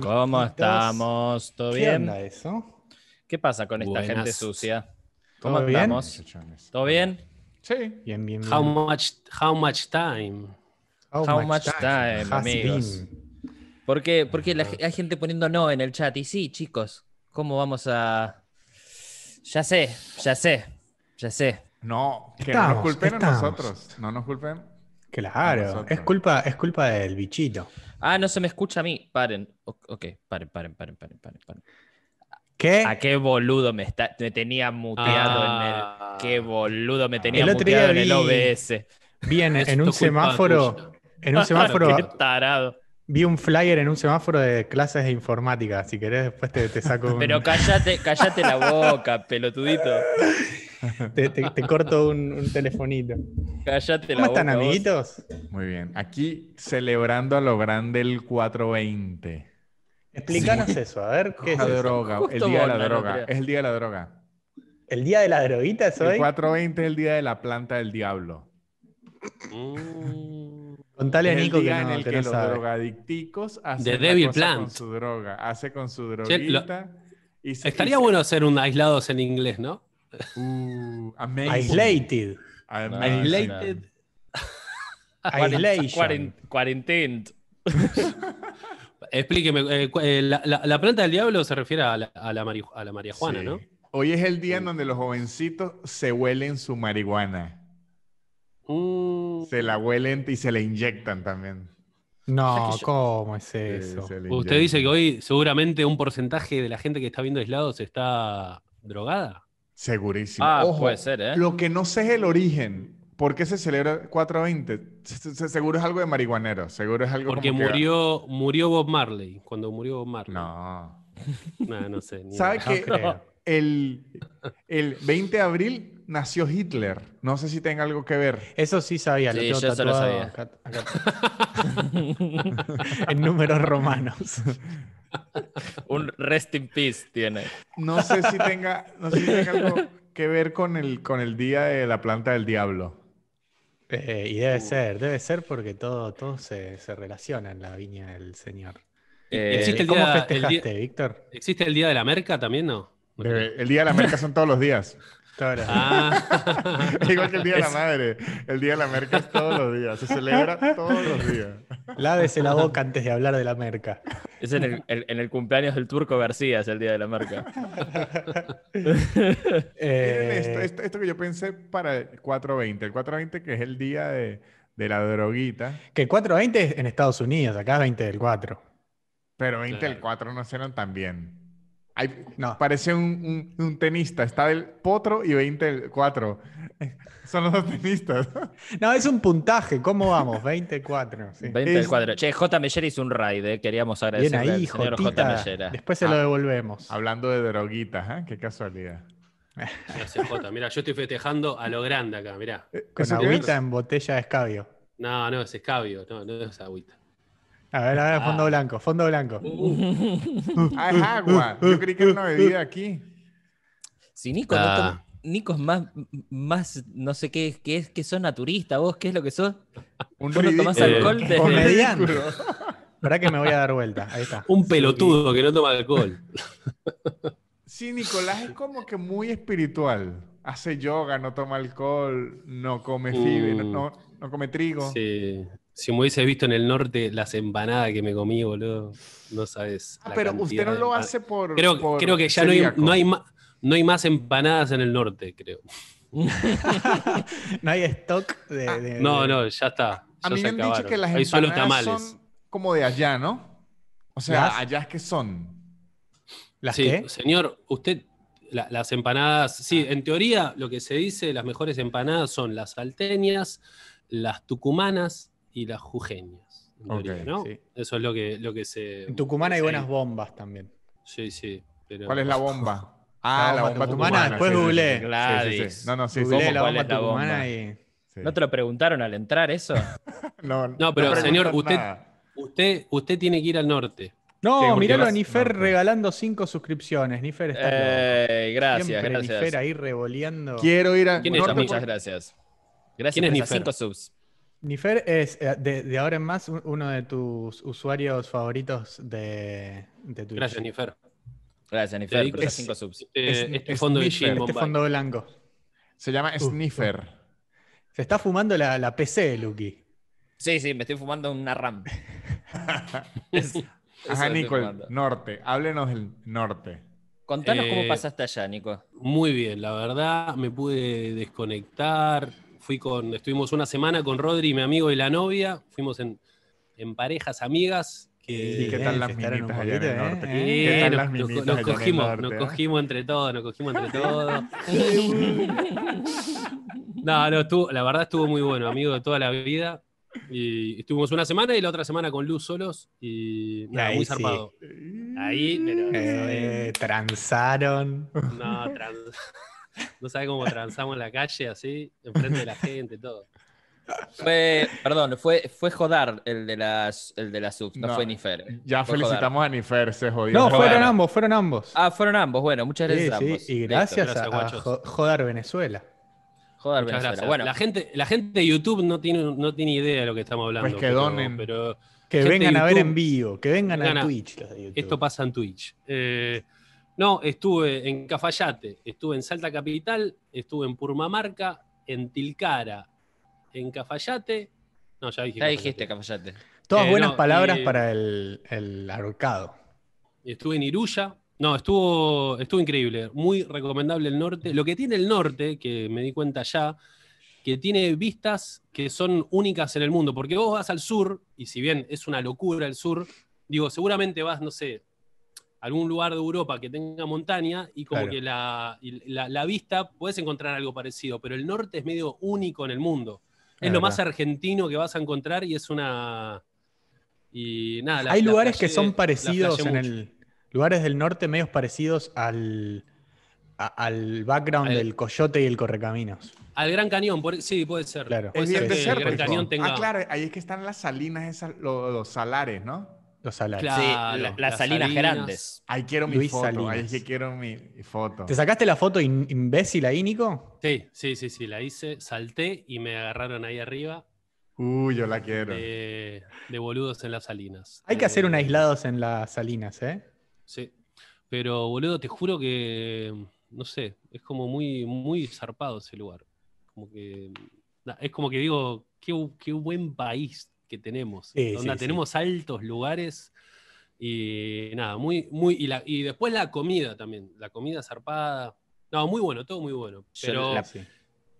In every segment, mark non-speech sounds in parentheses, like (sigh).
¿cómo estamos? ¿Todo bien? ¿Qué pasa con esta gente sucia? ¿Cómo estamos? ¿Todo bien? Sí. Bien, bien, How much, how much time? How, much, time, amigos. Porque, porque hay gente poniendo no en el chat. Y sí, chicos, ¿cómo vamos a...? Ya sé, ya sé, ya sé. No, que no nos culpen a nosotros. No nos culpen. Claro, es culpa, es culpa del bichito. Ah, no se me escucha a mí. Paren. Ok, paren, paren, paren, paren, paren. ¿Qué? ¿A qué boludo me, está, me tenía muteado en el. Ah. Qué boludo me tenía muteado en el OBS. Vi (laughs) en, un semáforo. En un semáforo. qué tarado. Vi un flyer en un semáforo de clases de informática. Si querés, después te, saco (laughs) Pero cállate, cállate la boca, (laughs) pelotudito. (laughs) te, corto un, telefonito. Cállate ¿Cómo están, amiguitos? Muy bien. Aquí celebrando a lo grande el 420. Explícanos eso, a ver qué la es. Droga. El día de la droga. es el día de la droga. ¿El día de la droguita es El 420 es el día de la planta del diablo. Mm. Contale a Nico el día que en el que, los drogadicticos hacen con su droga, hace con su droguita. Estaría bueno hacer un aislados en inglés, ¿no? Uh, Isolated. Isolated. Cuarentent. Explíqueme, la, planta del diablo se refiere a la, a la, marihuana, ¿no? Hoy es el día en donde los jovencitos se huelen su marihuana. Mm. Se la huelen y se la inyectan también. No, ¿cómo es eso? Usted dice que hoy seguramente un porcentaje de la gente que está viendo aislados está drogada. Segurísimo. Ah, puede ser, ¿eh? Lo que no sé es el origen. ¿Por qué se celebra 420? Seguro es algo de marihuanero. Seguro es algo Porque murió, murió Bob Marley. Cuando murió Bob Marley. No. no, no sé. ¿Sabes que el, el 20 de abril nació Hitler. No sé si tenga algo que ver. Eso sí sabía, lo lo sabía. (laughs) en números romanos. (laughs) Un rest in peace tiene. No sé si tenga, no sé si tenga algo que ver con el, con el día de la planta del diablo. Eh, y debe uh. ser, debe ser porque todo, todo se, relaciona en la viña del Señor. Eh, ¿Existe ¿Cómo festejaste, Víctor? ¿Existe el Día de la Merca también, no? El Día de la Merca son todos los días. Ah. (laughs) Igual que el Día de la Madre. El Día de la Merca es todos los días. Se celebra todos los días. Lávese la boca antes de hablar de la Merca. Es en el, cumpleaños del Turco García, es el Día de la Merca. (laughs) Eh, esto, que yo pensé para el 420. El 420 que es el día de, la droguita. Que el 420 es en Estados Unidos, acá es 20 del 4. Pero 20 del 4 no hicieron tan bien parece un, tenista. Está del potro y 20 4. (laughs) Son los dos tenistas. (laughs) No, es un puntaje. ¿Cómo vamos? 24. Sí. 20 Che, J. Mellera hizo un raid. Eh, queríamos agradecerle ahí, señor J. Mellera. Después se lo ah, devolvemos. Hablando de droguitas, ¿eh? Qué casualidad. Mira, yo estoy festejando a lo grande acá, mirá. Eh, con agüita en botella de escabio. No, no, es escabio, no, no es agüita. A ver, a ver, ah. fondo blanco, fondo blanco. ah, es (laughs) agua. Yo creí que era una bebida aquí. Sí, Nico, ah. Nico es más, más, no sé qué, qué es, que sos naturista, vos, ¿qué es lo que sos? Un vos no tomás alcohol eh, Comediante. ¿Para que me voy a dar vuelta? Ahí está. Un pelotudo que no toma alcohol. (laughs) Sí, Nicolás es como que muy espiritual. Hace yoga, no toma alcohol, no come uh. no, no, come trigo. Sí, si me hubiese visto en el norte las empanadas que me comí, boludo, no sabes. Ah, pero usted no lo hace por. Creo, que ya no hay, no, no hay más empanadas en el norte, creo. (laughs) no hay stock de, ah. No, no, ya está. A mí me han dicho que las empanadas son como de allá, ¿no? O sea, allá es que son. ¿Las señor, usted las empanadas, sí, ah. en teoría lo que se dice, las mejores empanadas son las salteñas, las tucumanas, y las jujeñas. ¿no? Eso es lo que, lo que se. En Tucumán hay buenas bombas también. Sí, sí. ¿Cuál es la bomba? (laughs) Ah, la bomba, la bomba tucumana. Después googleé. Gladys. No, no, sí, la bomba tucumana ¿No te lo preguntaron al entrar eso? (laughs) no, no, pero señor, usted, usted, usted tiene que ir al norte. No, sí, miralo a Nifer regalando cinco suscripciones. Nifer está. Eh, gracias, gracias. Nifer ahí revoleando. Quiero ir a. ¿Quién es, ah, Muchas gracias. Gracias ¿Quién es Nifer? cinco subs. Nifer es eh, de, ahora en más uno de tus usuarios favoritos de, tu. Twitch. Gracias, Nifer. Gracias, Nifer, Este, fondo, blanco. Se llama Snifer. Se está fumando la, PC, Lucky. Sí, sí, me estoy fumando una RAM. (laughs) Ajá, Nico, norte. Háblenos del norte. Contanos cómo eh, pasaste allá, Nico. Muy bien, la verdad, me pude desconectar, fui con, estuvimos una semana con Rodri, mi amigo y la novia, fuimos en, parejas amigas. qué tal nos, cogimos, nos eh? cogimos entre todos, nos cogimos entre (laughs) todos. no, la verdad estuvo muy bueno, amigo de toda la vida. Y estuvimos una semana y la otra semana con Luz solos y muy zarpado. Ahí, transaron. Eh, no, transaron. (laughs) No sabe cómo transamos la calle así, enfrente de la gente, todo. Fue, perdón, fue, fue Jodar el de las, el de las subs, no, fue Nifer. Ya felicitamos a Nifer, se jodió. No, fueron ambos, fueron ambos. Ah, fueron ambos, bueno, muchas gracias a y gracias, a jodar a, Jodar Venezuela. Bueno, la gente, la gente de YouTube no tiene, no tiene idea de lo que estamos hablando. Pues que pero, que vengan a ver en vivo, que vengan, a, Twitch. Esto pasa en Twitch. Eh, no, estuve en Cafayate, estuve en Salta Capital, estuve en Purmamarca, en Tilcara, en Cafayate. No, ya dijiste. Ya dijiste Cafayate. Todas eh, buenas palabras eh, para el, el ahorcado. Estuve en Iruya. No, estuvo, estuvo increíble. Muy recomendable el norte. Lo que tiene el norte, que me di cuenta ya, que tiene vistas que son únicas en el mundo. Porque vos vas al sur, y si bien es una locura el sur, digo, seguramente vas, no sé, algún lugar de Europa que tenga montaña y como que la, la, vista puedes encontrar algo parecido, pero el norte es medio único en el mundo. Es, lo más argentino que vas a encontrar y es una... Y nada, Hay lugares que son parecidos en el... Lugares del norte medios parecidos al, al background del coyote y el correcaminos. Al Gran Cañón, sí, puede ser. Claro. que el Gran Cañón Ah, claro, ahí es que están las salinas, esas, los salares, ¿no? las, salinas, grandes. Ahí quiero mi foto. quiero mi foto. ¿Te sacaste la foto imbécil ahí, Nico? Sí, sí, sí, sí, la hice, salté y me agarraron ahí arriba. Uy, yo la quiero. De, boludos en las salinas. Hay que hacer eh, un aislados en las salinas, ¿eh? Sí. Pero, boludo, te juro que, no sé, es como muy, muy zarpado ese lugar. Como que, es como que digo, qué, qué buen país que tenemos. donde tenemos altos lugares y nada, muy, muy, y, después la comida también, la comida zarpada. No, muy bueno, todo muy bueno. Pero,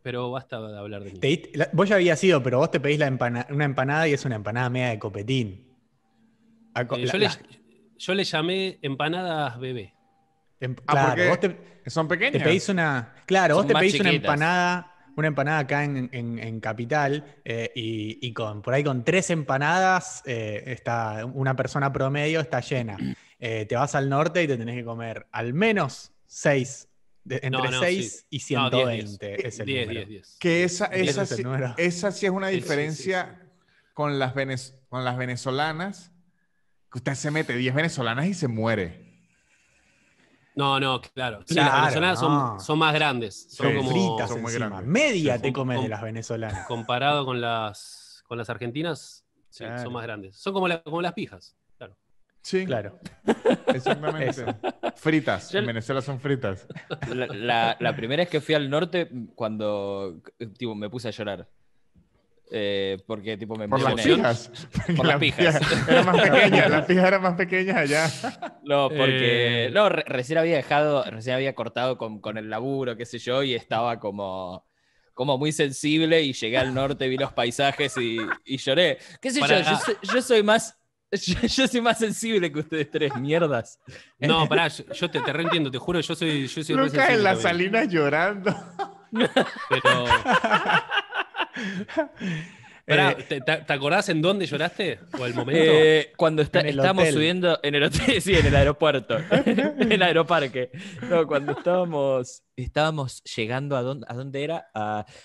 pero basta de hablar de mí. vos ya habías ido, pero vos te pedís la una empanada y es una empanada media de copetín. Eh, yo, le, llamé empanadas bebé. Em, ah, claro, son pequeñas. Te pedís una, claro, vos te pedís una empanada una empanada acá en, Capital eh, y, con, por ahí con tres empanadas eh, está, una persona promedio está llena. (clears throat) Eh, te vas al norte y te tenés que comer al menos seis. entre seis y 120 veinte es el número. Que esa, esa, sí, esa es una diferencia Con, las con las venezolanas. Que usted se mete 10 venezolanas y se muere. No, no, claro. las venezolanas son, más grandes. Son como fritas son grandes. Media te comen de las venezolanas. Comparado con las, con las argentinas, son más grandes. Son como, como las pijas. Claro. Sí. Claro. (laughs) Exactamente. Fritas. en Venezuela son fritas. La, primera vez que fui al norte, cuando me puse a llorar. Eh, porque tipo me por (laughs) las pijas por, las pijas era más (laughs) pequeña las pijas eran más pequeñas allá no porque eh. no recién había dejado recién había cortado con, el laburo qué sé yo y estaba como como muy sensible y llegué al norte vi los paisajes y, lloré qué sé yo, yo soy, más yo, soy más sensible que ustedes tres, mierdas. No, pará, yo, te, te entiendo te juro, yo soy. Yo soy Nunca en la salina llorando. Pero. (laughs) Eh, ¿te, acordás en dónde lloraste? ¿O el momento? Eh, cuando estábamos subiendo en el hotel, (laughs) sí, en el aeropuerto, (laughs) en el aeroparque. No, cuando estábamos, estábamos llegando a dónde, era,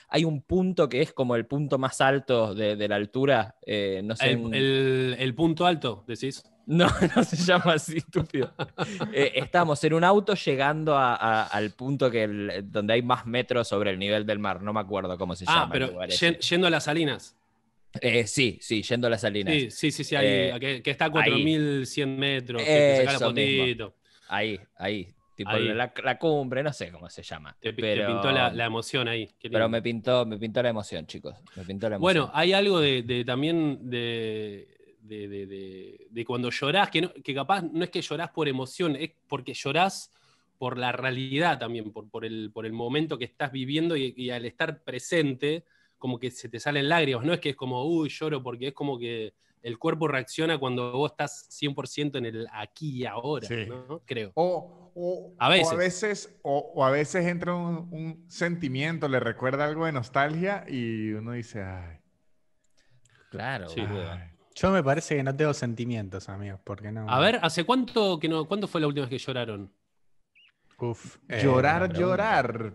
hay un punto que es como el punto más alto de, la altura, eh, el punto alto, decís. No, (laughs) no se llama así, estúpido. Eh, estamos en un auto llegando al punto que donde hay más metros sobre el nivel del mar. No me acuerdo cómo se ah, llama. Ah, pero yendo a las salinas. Eh, sí, sí, yendo a las salinas. Sí, sí, sí, sí ahí, eh, que, está a 4100 metros. Que ahí, ahí. Tipo La, cumbre, no sé cómo se llama. Te, pintó la, emoción ahí. Pero me pintó, me pintó la emoción, chicos. Me pintó la Bueno, hay algo de también de de, de, de cuando llorás, que, capaz no es que lloras por emoción, es porque llorás por la realidad también, por, por, el, por el, momento que estás viviendo y, al estar presente, como que se te salen lágrimas, no es que es como, uy, lloro, porque es como que el cuerpo reacciona cuando vos estás 100% en el aquí y ahora, creo. O, a veces, a veces, entra un, sentimiento, le recuerda algo de nostalgia y uno dice, ay. Claro, sí, yo me parece que no tengo sentimientos, amigos, porque no. A ver, ¿hace cuánto que no? ¿Cuándo fue la última vez que lloraron? Uf, eh, llorar, llorar.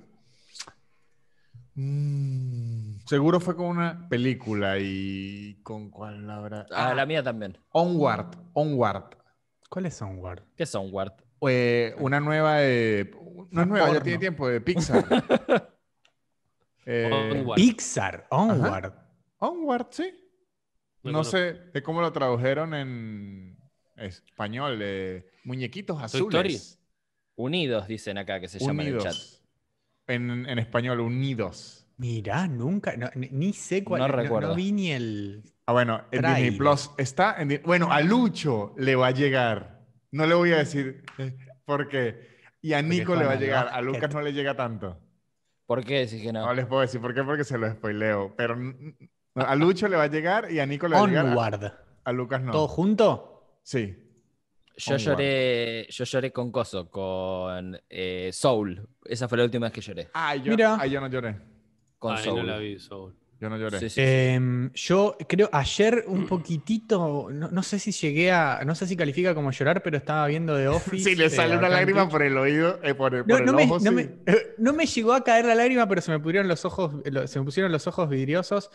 Mm, seguro fue con una película y con cuál habrá. Ah, la mía también. Onward, Onward. ¿Cuál es Onward? ¿Qué es Onward? Eh, una nueva de. No es nueva, ya tiene tiempo, de Pixar. (laughs) Eh, Pixar, Onward. Onward, sí no sé de cómo lo tradujeron en español. muñequitos azules. Unidos, dicen acá que se llama en el chat. En, español, unidos. Mira, nunca, ni sé cuál. No, recuerdo. No, vi ni el. Ah, bueno, en Disney Plus está. En, bueno, a Lucho le va a llegar. No le voy a decir por qué. Y a Nico le va a llegar. A Lucas no le llega tanto. ¿Por qué que no? No les puedo decir por qué, porque se lo spoileo. Pero a Lucho le va a llegar y a Nico le va a llegar. A, a Lucas no. ¿Todo junto? Sí. Yo lloré, yo lloré con Coso, con eh, Soul. Esa fue la última vez que lloré. Ah, yo, no lloré. Con Soul. no la vi, Soul. Yo no lloré. Em, yo creo, ayer un (clears throat) poquitito, no, sé si llegué a, no sé si califica como llorar, pero estaba viendo The (laughs) Office. sí, le eh, sale una lágrima por el oído, eh, por, no, me, eh, no, me, llegó a caer la lágrima, pero se me pusieron los ojos, se pusieron los ojos vidriosos.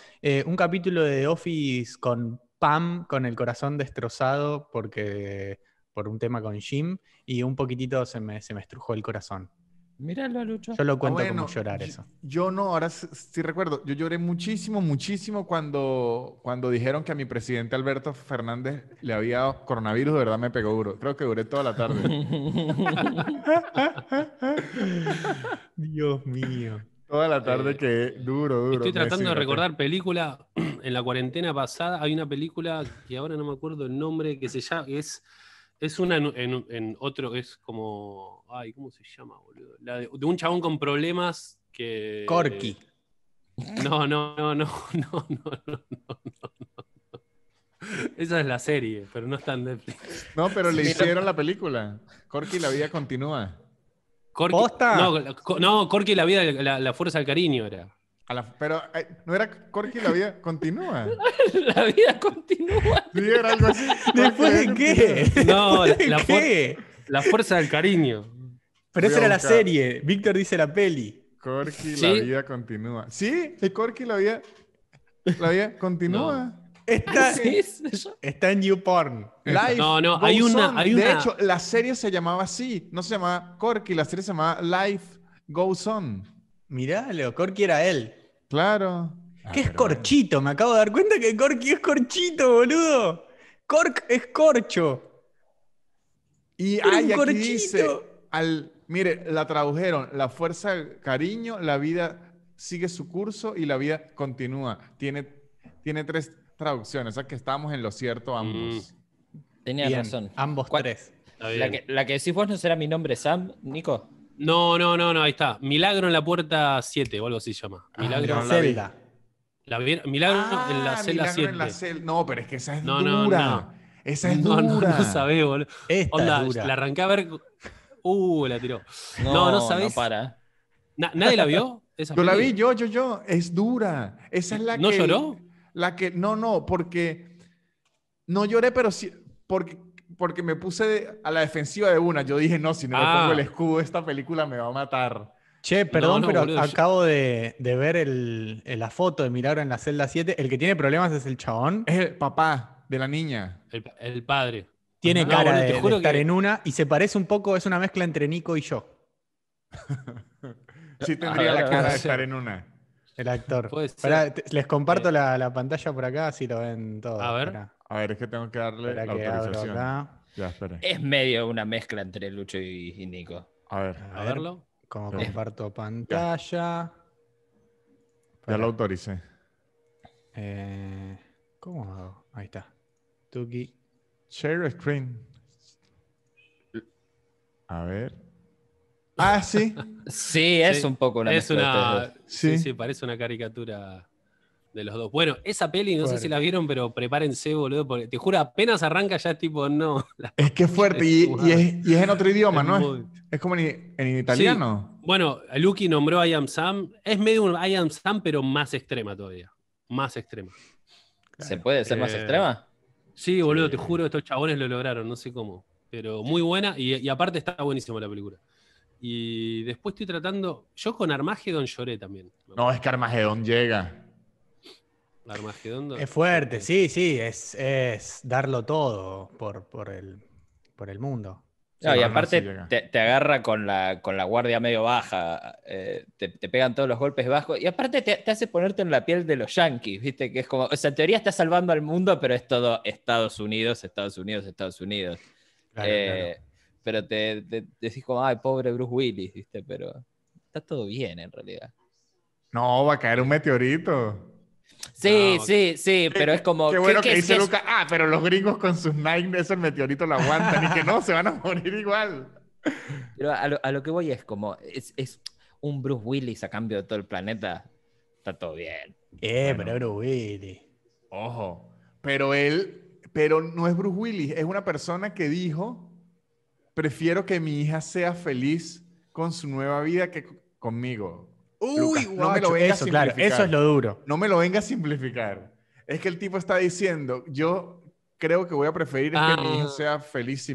un capítulo de The Office con Pam, con el corazón destrozado porque por un tema con Jim, y un poquitito se me, se me estrujó el corazón. Míralo, Lucho. Yo lo ah, cuento como llorar eso. Yo, no, ahora sí, recuerdo. Yo lloré muchísimo, muchísimo cuando, cuando dijeron que a mi presidente Alberto Fernández le había coronavirus. De verdad me pegó duro. Creo que duré toda la tarde. (laughs) Dios mío. Toda la tarde eh, que duro, duro. Estoy tratando de recordar película. (clears throat) En la cuarentena pasada hay una película que ahora no me acuerdo el nombre, que se llama, es es una en, otro, es como. Ay, ¿cómo se llama, boludo? La de, un chabón con problemas que. Corky. No, no, no, no, (laughs) no, no, no, no, no. Esa es la serie, pero no es tan Netflix. No, pero le hicieron la película. Corky, la vida continúa. Corky, ¿Posta? No, Corky, la vida, la fuerza del cariño era pero eh, no era Corky, la vida continúa. (laughs) La vida continúa. Sí, era algo así. ¿Después de qué? No, la, qué? la fuerza del cariño. Pero esa era la serie. Víctor dice la peli. Corky, la vida continúa. Sí, Corky la vida, la vida continúa. Está, (laughs) está en YouPorn. Life no, no, hay una, hay una. De hecho, la serie se llamaba así. No se llamaba Corky, la serie se llamaba Life Goes On. Mirá, lo Corky era él. Claro. Ah, ¿Qué es corchito? Me acabo de dar cuenta que Corky es corchito, boludo. Cork es corcho. Y aquí dice, al, mire, la tradujeron, la fuerza, cariño, la vida sigue su curso y la vida continúa. Tiene, tiene tres traducciones, o sea que estamos en lo cierto mm. ambos. Tenía razón. Ambos tres. La que, la que decís vos no será mi nombre, Sam, Nico. No, no, no, no, ahí está. Milagro en la puerta 7 o algo así se llama. Ah, milagro en la celda. La, milagro ah, en la celda 7. no, pero es que esa es dura. No, no. no. Esa es dura. No, no, no, sabés, boludo. Onda, dura. la arranqué a ver. Uh, la tiró. No, no, sabés. para. ¿Nadie la vio? (laughs) Esa yo la vi, yo, yo, yo. Es dura. Esa es la que. ¿No lloró? La que. No, no, porque. No lloré, pero sí. Porque porque me puse a la defensiva de una. Yo dije, no, si no le pongo el ah. escudo, esta película me va a matar. Che, perdón, pero acabo de, ver la foto de Milagro en la celda 7. El que tiene problemas es el chabón. Es el papá de la niña. El, padre. Tiene ah, cara de, estar en una y se parece un poco, es una mezcla entre Nico y yo. (laughs) sí tendría ah, la cara de estar en una. El actor. les comparto eh. la, pantalla por acá, así lo ven todo. A ver. A ver, es que tengo que darle la autorización. Es medio una mezcla entre Lucho y, Nico. A ver. A, verlo. Como comparto pantalla. Ya lo autoricé. Eh, ¿Cómo hago? Ahí está. Tuki. Share screen. A ver. Ah, sí. (laughs) Sí, es un poco una es Sí. sí, parece una caricatura de los dos. Bueno, esa peli, no sé si la vieron, pero prepárense, boludo, porque te juro, apenas arranca ya tipo, no. (laughs) Es que es (laughs) fuerte y, es, en otro (laughs) idioma, ¿no? Es, como en, italiano. Bueno, Lucky nombró I Am Sam. Es medio un I Am Sam, pero más extrema todavía. Más extrema. ¿Se puede ser más eh, extrema? Sí, boludo, te juro, estos chabones lo lograron, no sé cómo. Pero muy buena y, aparte está buenísima la película. Y después estoy tratando. Yo con Armagedón lloré también. No, es que Armagedon llega. Es fuerte, sí, sí, es, es darlo todo por, por, el, por el mundo. y aparte te, agarra con la, con la guardia medio baja, eh, te, pegan todos los golpes bajos, y aparte te, hace ponerte en la piel de los yankees, ¿viste? Que es como, o sea, en teoría está salvando al mundo, pero es todo Estados Unidos, Estados Unidos, Estados Unidos. Eh, pero te, decís como, ay, pobre Bruce Willis, ¿viste? Pero está todo bien en realidad. No, va a caer un meteorito. Sí, ah, sí, sí, pero es como. (laughs) Qué bueno que dice Ah, pero los gringos con sus Nike, eso el meteorito lo aguantan y que no, se van a morir igual. Pero a lo, que voy es como. Es, es, un Bruce Willis a cambio de todo el planeta. Está todo bien. Eh, pero Bruce Willis. Ojo. Pero él. Pero no es Bruce Willis, es una persona que dijo: Prefiero que mi hija sea feliz con su nueva vida que conmigo. Uy, no me lo eso, simplificar. eso es lo duro. No me lo venga a simplificar. Es que el tipo está diciendo, yo creo que voy a preferir que mi hijo ah. sea feliz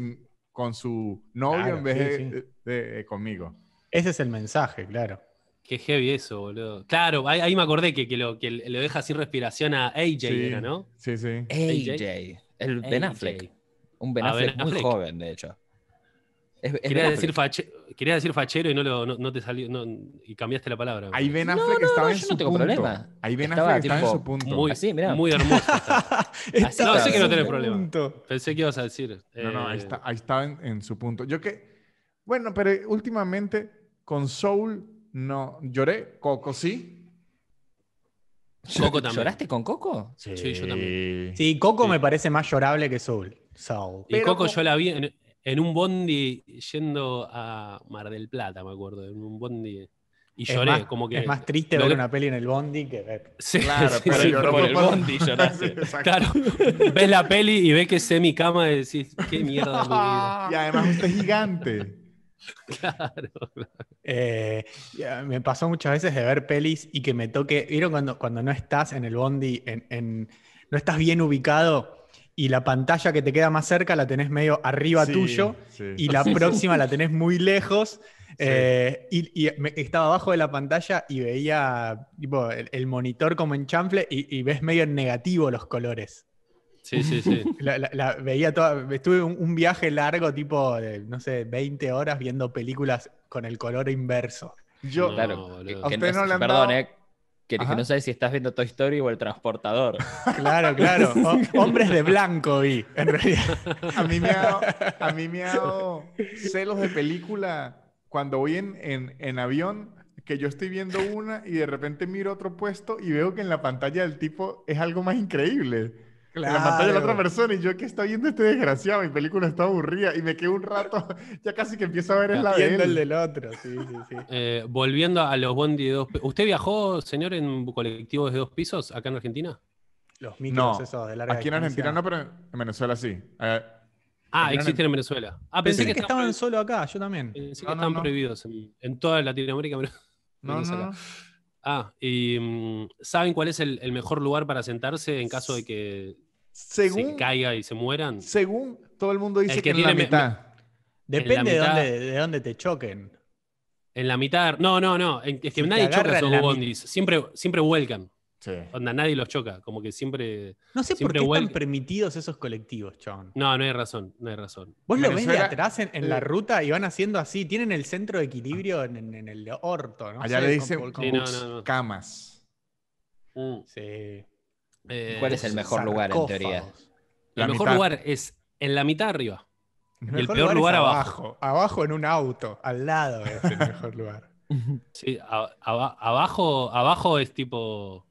con su novio en vez de, conmigo. Ese es el mensaje, claro. Qué heavy eso, boludo. Claro, ahí, me acordé que, lo, deja sin respiración a AJ, ¿no? Sí, sí. AJ. El Ben Affleck. Un Ben ah, Affleck, muy joven, de hecho. Es, Quería decir fache Quería decir fachero y no, lo, no, te salió. y cambiaste la palabra. Ahí ven a que estaba en su punto. Ahí ven a que estaba en su punto. Muy, muy hermoso. (laughs) no, sé que no tenés problema. Pensé que ibas a decir. no, no, ahí, eh, estaba en, su punto. Yo que. Bueno, pero últimamente con Soul no. Lloré. Coco sí. Coco también. ¿Lloraste con Coco? Sí, yo también. Sí, Coco me parece más llorable que Soul. Soul. Y Coco yo la vi. En, en un bondi yendo a Mar del Plata, me acuerdo, en un bondi. Y lloré, como que. Es más triste ver una peli en el bondi que ver. claro, pero sí, lloró por el bondi lloraste. (laughs) claro. Ves la peli y ves que es mi cama y decís, qué mierda. mi (laughs) Y además usted es gigante. (laughs) Claro, eh, me pasó muchas veces de ver pelis y que me toque. ¿Vieron cuando, cuando no estás en el bondi, en, no estás bien ubicado? y la pantalla que te queda más cerca la tenés medio arriba tuyo y la (laughs) próxima la tenés muy lejos. Eh, y, estaba abajo de la pantalla y veía el, monitor como en chanfle y, ves medio en negativo los colores. Sí, sí, sí. (laughs) veía toda, estuve un, viaje largo, tipo, no sé, 20 horas viendo películas con el color inverso. Yo, claro, perdón, eh, que no sabes si estás viendo Toy Story o El Transportador. (laughs) Claro, claro. (laughs) hombres de blanco y, en realidad. A mí me ha dado, celos de película cuando voy en avión que yo estoy viendo una y de repente miro otro puesto y veo que en la pantalla del tipo es algo más increíble la pantalla de la otra persona y yo que está viendo este desgraciado, mi película está aburrida y me quedo un rato, (laughs) ya casi que empiezo a ver la de el del otro, sí, sí, sí. Eh, volviendo a los bondi de dos pisos. ¿Usted viajó, señor, en colectivos de dos pisos acá en Argentina? Los micros no, esos de larga Aquí en Argentina no, pero en Venezuela sí. Eh, ah, existen en Venezuela. Ah, pensé, que, estaban solo acá, yo también. Pensé que estaban prohibidos en, toda Latinoamérica. Pero no, Ah, y mm, ¿saben cuál es el, mejor lugar para sentarse en caso de que se caiga y se mueran. Según todo el mundo dice que, en la mitad. depende de, dónde, te choquen. En la mitad. No, no, no. Es que nadie choca esos bondis. Siempre, siempre vuelcan. Sí. Onda, nadie los choca, como que siempre. No sé por qué están permitidos esos colectivos, John. No, no hay razón, no hay razón. Vos lo ves de atrás en, la eh. ruta y van haciendo así, tienen el centro de equilibrio en, el orto, Allá le dicen camas. Uh. Sí. Eh, ¿Cuál es el mejor lugar en teoría? el mejor lugar es en la mitad arriba. El, peor lugar, abajo. abajo. en un auto, al lado es el mejor lugar. (laughs) Sí, abajo, abajo es tipo.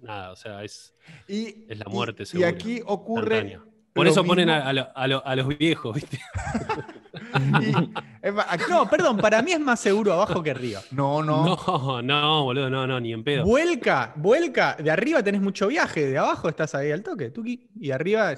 Nada, o sea, es, y, es la muerte, y, aquí ocurre. Por eso ponen a, a, los viejos, ¿viste? (laughs) (laughs) no, perdón, para mí es más seguro abajo que arriba. No, no. No, no, boludo, no, no, ni en pedo. Vuelca, vuelca. De arriba tenés mucho viaje, de abajo estás ahí al toque, tuki. Y arriba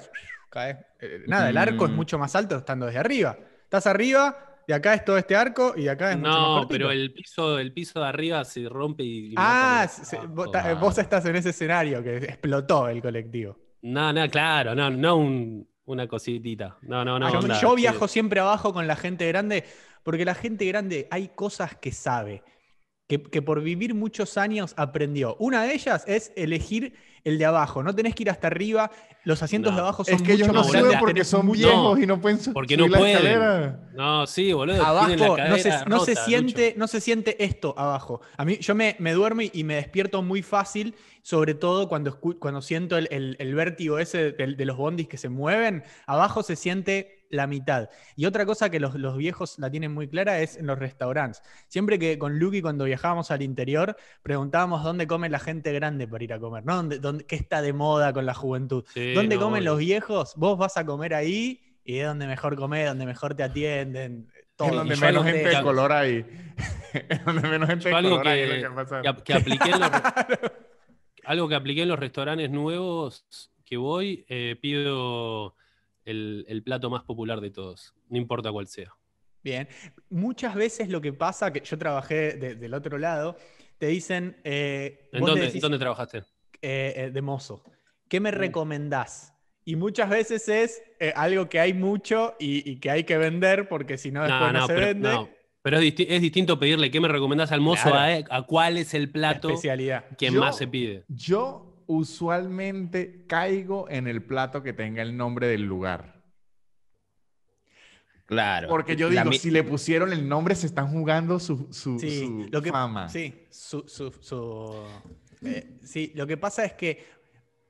caes eh, nada, el arco es mm. mucho más alto estando desde arriba. Estás arriba, de acá es todo este arco y acá es mucho no, pero el piso, el piso de arriba se rompe y. ah, vos, ah, vos, estás en ese escenario que explotó el colectivo. No, no, claro, no, no un, una cositita. No, no, no. Ah, yo, viajo siempre abajo con la gente grande, porque la gente grande hay cosas que sabe, que por vivir muchos años aprendió. Una de ellas es elegir el de abajo. No tenés que ir hasta arriba. Los asientos de abajo son Es que ellos no suben porque son viejos lejos y no pueden subir no escalera. No, sí, boludo. Abajo, no, se, siente, no se, siente, esto abajo. A mí, yo me, duermo y, me despierto muy fácil, sobre todo cuando, cuando siento el, vértigo ese de los bondis que se mueven. Abajo se siente la mitad. Y otra cosa que los, viejos la tienen muy clara es en los restaurantes. Siempre que con Luki, cuando viajábamos al interior, preguntábamos dónde come la gente grande para ir a comer, ¿no? ¿Dónde, qué está de moda con la juventud? ¿Dónde comen los viejos? Vos vas a comer ahí y es donde mejor comés, donde mejor te atienden. Todo. (laughs) donde menos gente de color ahí. donde menos gente de color que, (laughs) algo que apliqué en los restaurantes nuevos que voy, eh, pido el, plato más popular de todos, no importa cuál sea. Bien, muchas veces lo que pasa, que yo trabajé del otro lado, te dicen... Eh, ¿En, dónde, trabajaste? Eh, eh, de mozo. ¿Qué me mm. recomendás? Y muchas veces es algo que hay mucho y, que hay que vender porque si no después no, se vende. Pero es, distinto pedirle qué me recomendás al mozo a, cuál es el plato que más se pide. Yo usualmente caigo en el plato que tenga el nombre del lugar. Claro. Porque yo digo, si le pusieron el nombre, se están jugando su, su, sí, lo que, fama. Sí, su, eh, sí, lo que pasa es que,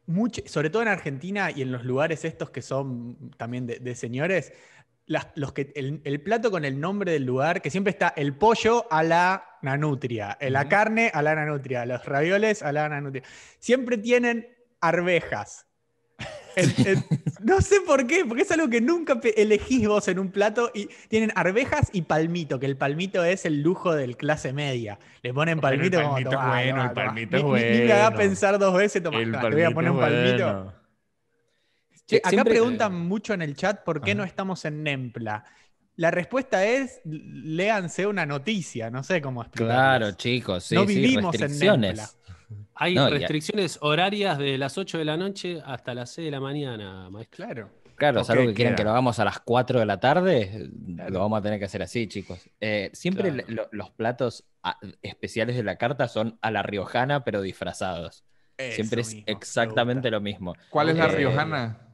mucho, sobre todo en Argentina y en los lugares estos que son también de señores, los que, el, plato con el nombre del lugar, que siempre está el pollo a la nanutria, la carne a la nanutria, los ravioles a la nanutria. Siempre tienen arvejas. (laughs) no sé por qué, porque es algo que nunca elegís vos en un plato y tienen arvejas y palmito, que el palmito es el lujo del clase media. Le ponen palmito, el palmito haga pensar dos veces, voy a poner un palmito acá preguntan mucho en el chat por qué no estamos en Nempla. La respuesta es, léanse una noticia, no sé cómo explicar Claro, chicos, sí, no vivimos en Nempla. Hay restricciones horarias de las 8 de la noche hasta las 6 de la mañana, maestro. Claro. Claro, salvo que quieren que lo hagamos a las 4 de la tarde, lo vamos a tener que hacer así, chicos. Eh, siempre los platos ah, especiales de la carta son a la riojana, pero disfrazados. siempre es exactamente lo mismo. ¿Cuál es la eh, riojana?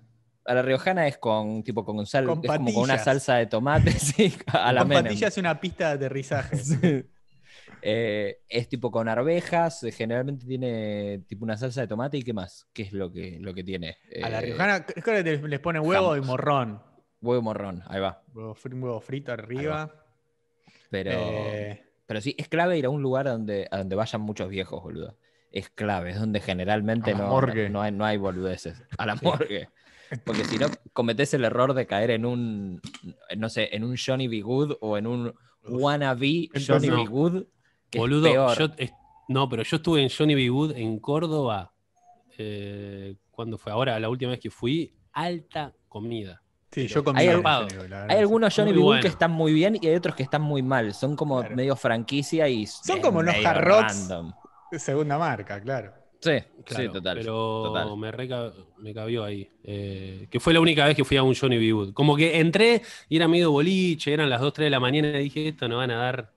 a la riojana es con tipo con sal, es como con una salsa de tomate, (laughs) a la con es una pista de aterrizaje. Eh, es tipo con arvejas, eh, generalmente tiene tipo una salsa de tomate y qué más, qué es lo que, lo que tiene. a la eh, riojana les pone huevo y morrón. Huevo y morrón, ahí va. Huevo, frito arriba. Pero, pero sí, es clave ir a un lugar donde, a donde vayan muchos viejos, boludo. Es clave, es donde generalmente no, no, hay, no hay boludeces. A la morgue. Porque si no, cometes el error de caer en un, no sé, en un Johnny B. Good o en un wannabe Johnny no. B. Good. Boludo, no, pero yo estuve en Johnny B. Good en Córdoba. Eh, cuando fue? Ahora, la última vez que fui, alta comida. Sí, yo comí hay, algunos Johnny B. Good que están muy bien y hay otros que están muy mal. Son como medio franquicia y. Son como los jarrots segunda marca, claro. Sí, total. Pero Me, cabió ahí. Eh, que fue la única vez que fui a un Johnny B. Como que entré y era medio boliche, eran las 2, 3 de la mañana y dije, esto no van a dar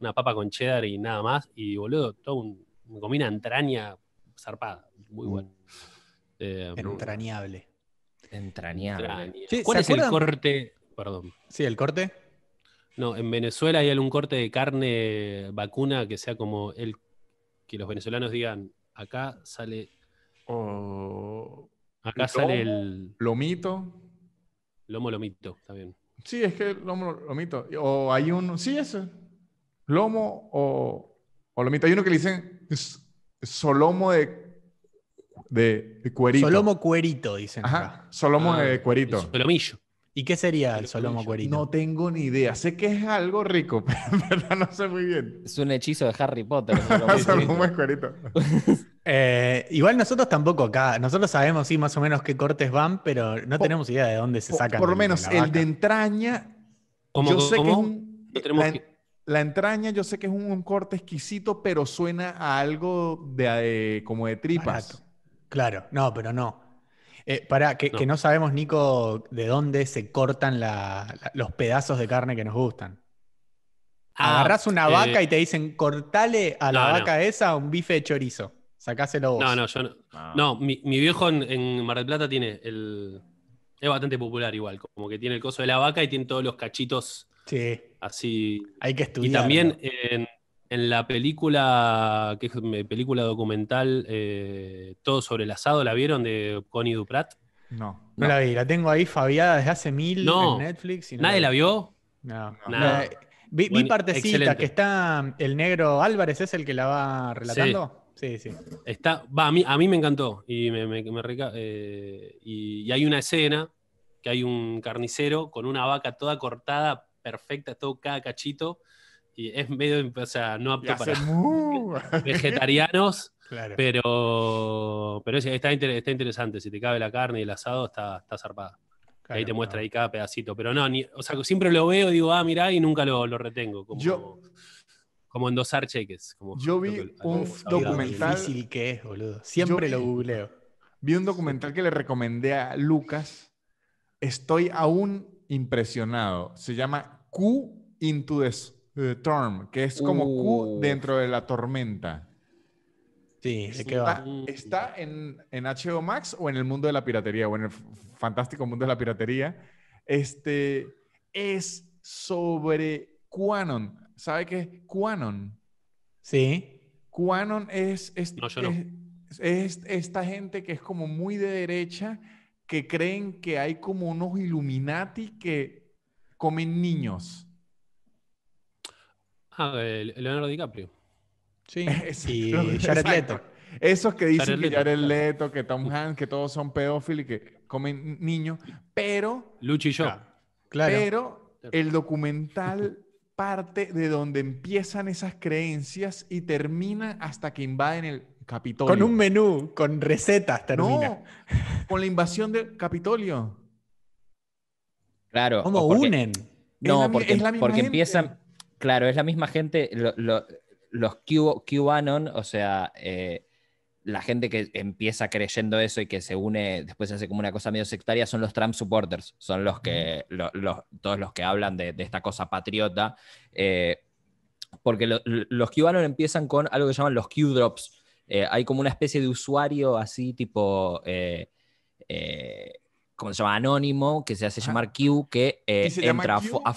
una papa con cheddar y nada más. Y boludo, todo un, me comí una entraña zarpada. Muy mm. bueno. Eh, entrañable. Entrañable. ¿Cuál es el corte? Perdón. Sí, el corte. No, en Venezuela hay algún corte de carne vacuna que sea como el que los venezolanos digan Acá sale. acá sale el. Lomito. Lomo lomito, está bien. Sí, es que lomo lomito. O hay uno. Sí, eso. Lomo o, o lomito. Hay uno que le dicen solomo de de cuerito. Solomo cuerito, dicen. Ajá, solomo ah, de cuerito. Solomillo. ¿Y qué sería el solomo cuerito? No tengo ni idea. Sé que es algo rico, (laughs) pero no sé muy bien. Es un hechizo de Harry Potter. solomo (laughs) cuerito. (laughs) Eh, igual nosotros tampoco acá. Nosotros sabemos, sí, más o menos qué cortes van, pero no tenemos idea de dónde se saca. Por lo menos el de entraña. la, entraña yo sé que es un, corte exquisito, pero suena a algo de, eh, como de tripas. Claro, no, pero no. Eh, pará, que no. que sabemos, Nico, de dónde se cortan los pedazos de carne que nos gustan. Ah, Agarrás una eh, vaca y te dicen, cortale a la vaca esa un bife de chorizo. Sacáselo vos. No, no, yo no. No, mi, viejo en, Mar del Plata tiene el. Es bastante popular igual, como que tiene el coso de la vaca y tiene todos los cachitos. Sí. Así. Hay que estudiar. Y también en, en la película, que es película documental, eh, Todo sobre el asado, ¿la vieron de Connie Duprat? No, no, la vi, la tengo ahí fabiada desde hace mil no. en Netflix. ¿Nadie la vio? No, no. vi, partecita que está mm, el negro Álvarez, ¿es el que la va relatando? Sí, sí. Está, va, a, mí, me encantó y, me, eh, y hay una escena que hay un carnicero con una vaca toda cortada, perfecta, todo cada cachito es medio, o sea, no apto para (laughs) vegetarianos. Pero, pero está, está interesante. Si te cabe la carne y el asado, está, está zarpada. ahí te muestra cada pedacito. Pero no, o sea, siempre lo veo, y digo, ah, mirá, y nunca lo, retengo. Como, yo, como endosar cheques. Como, yo vi un documental. que es, boludo. Siempre lo googleo. Vi un documental que le recomendé a Lucas. Estoy aún impresionado. Se llama Q into the eh, The que es como Q dentro de la tormenta. Sí, ¿Está en, en, HBO Max o en el mundo de la piratería o en el fantástico mundo de la piratería? Este es sobre Quanon. ¿Sabe qué es Quanon? Sí. Quanon es, es, es esta gente que es como muy de derecha, que creen que hay como unos Illuminati que comen niños. Ah, eh, Leonardo DiCaprio. Sí, sí. (laughs) (laughs) Jared Leto. Esos que dicen que Jared Leto, que Tom Hanks, que todos son pedófilos y que comen niños, pero... Luchi y yo. Claro. Pero el documental parte de donde empiezan esas creencias y termina hasta que invaden el Capitolio. Con un menú, con recetas termina. No, con la invasión del Capitolio. Claro. Como unen? No, porque, porque empiezan Claro, es la misma gente, los Q, QAnon, o sea, eh, la gente que empieza creyendo eso y que se une, después hace como una cosa medio sectaria, son los Trump supporters, son los que, todos los que hablan de, esta cosa patriota, eh, porque los QAnon empiezan con algo que llaman los Q-drops, eh, hay como una especie de usuario así tipo... ¿Cómo se llama? Anónimo, que se hace ah. llamar Q, que entra A,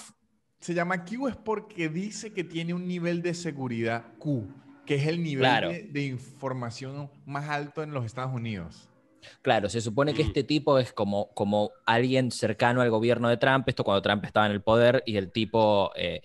se llama Q es porque dice que tiene un nivel de seguridad Q, que es el nivel de, información más alto en los Estados Unidos. Claro, se supone que mm. este tipo es como, como alguien cercano al gobierno de Trump, esto cuando Trump estaba en el poder y el tipo eh,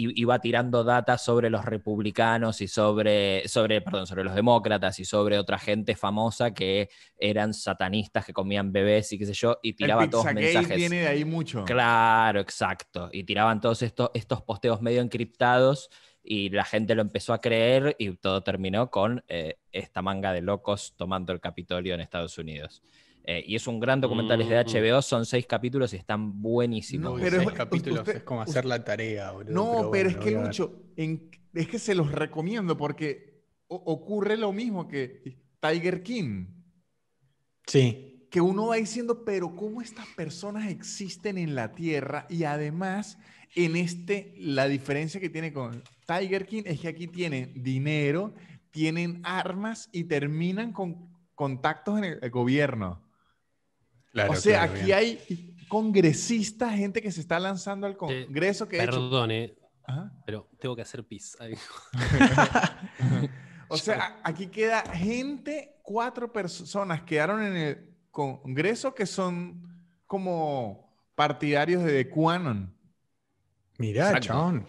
iba tirando data sobre los republicanos y sobre, sobre, perdón, sobre los demócratas y sobre otra gente famosa que eran satanistas, que comían bebés y qué sé yo, y tiraba El todos mensajes. viene de ahí mucho. Claro, exacto. Y tiraban todos estos, estos posteos medio encriptados y la gente lo empezó a creer y todo terminó con eh, esta manga de locos tomando el Capitolio en Estados Unidos. Eh, y es un gran documental, es de mm, mm. HBO, son seis capítulos y están buenísimos. No, pero seis es, capítulos es como hacer la tarea, No, pero, es que Lucho, es que se los recomiendo porque ocurre lo mismo que Tiger King. Sí. Que uno va diciendo, pero ¿cómo estas personas existen en la Tierra? Y además, en este, la diferencia que tiene con Tiger King es que aquí tienen dinero, tienen armas y terminan con contactos en el gobierno o sea, aquí hay congresistas, gente que se está lanzando al Congreso. que perdone, eh, pero tengo que hacer pis. (laughs) o sea, aquí queda gente, cuatro personas quedaron en el Congreso que son como partidarios de Quanon. Mirá, John.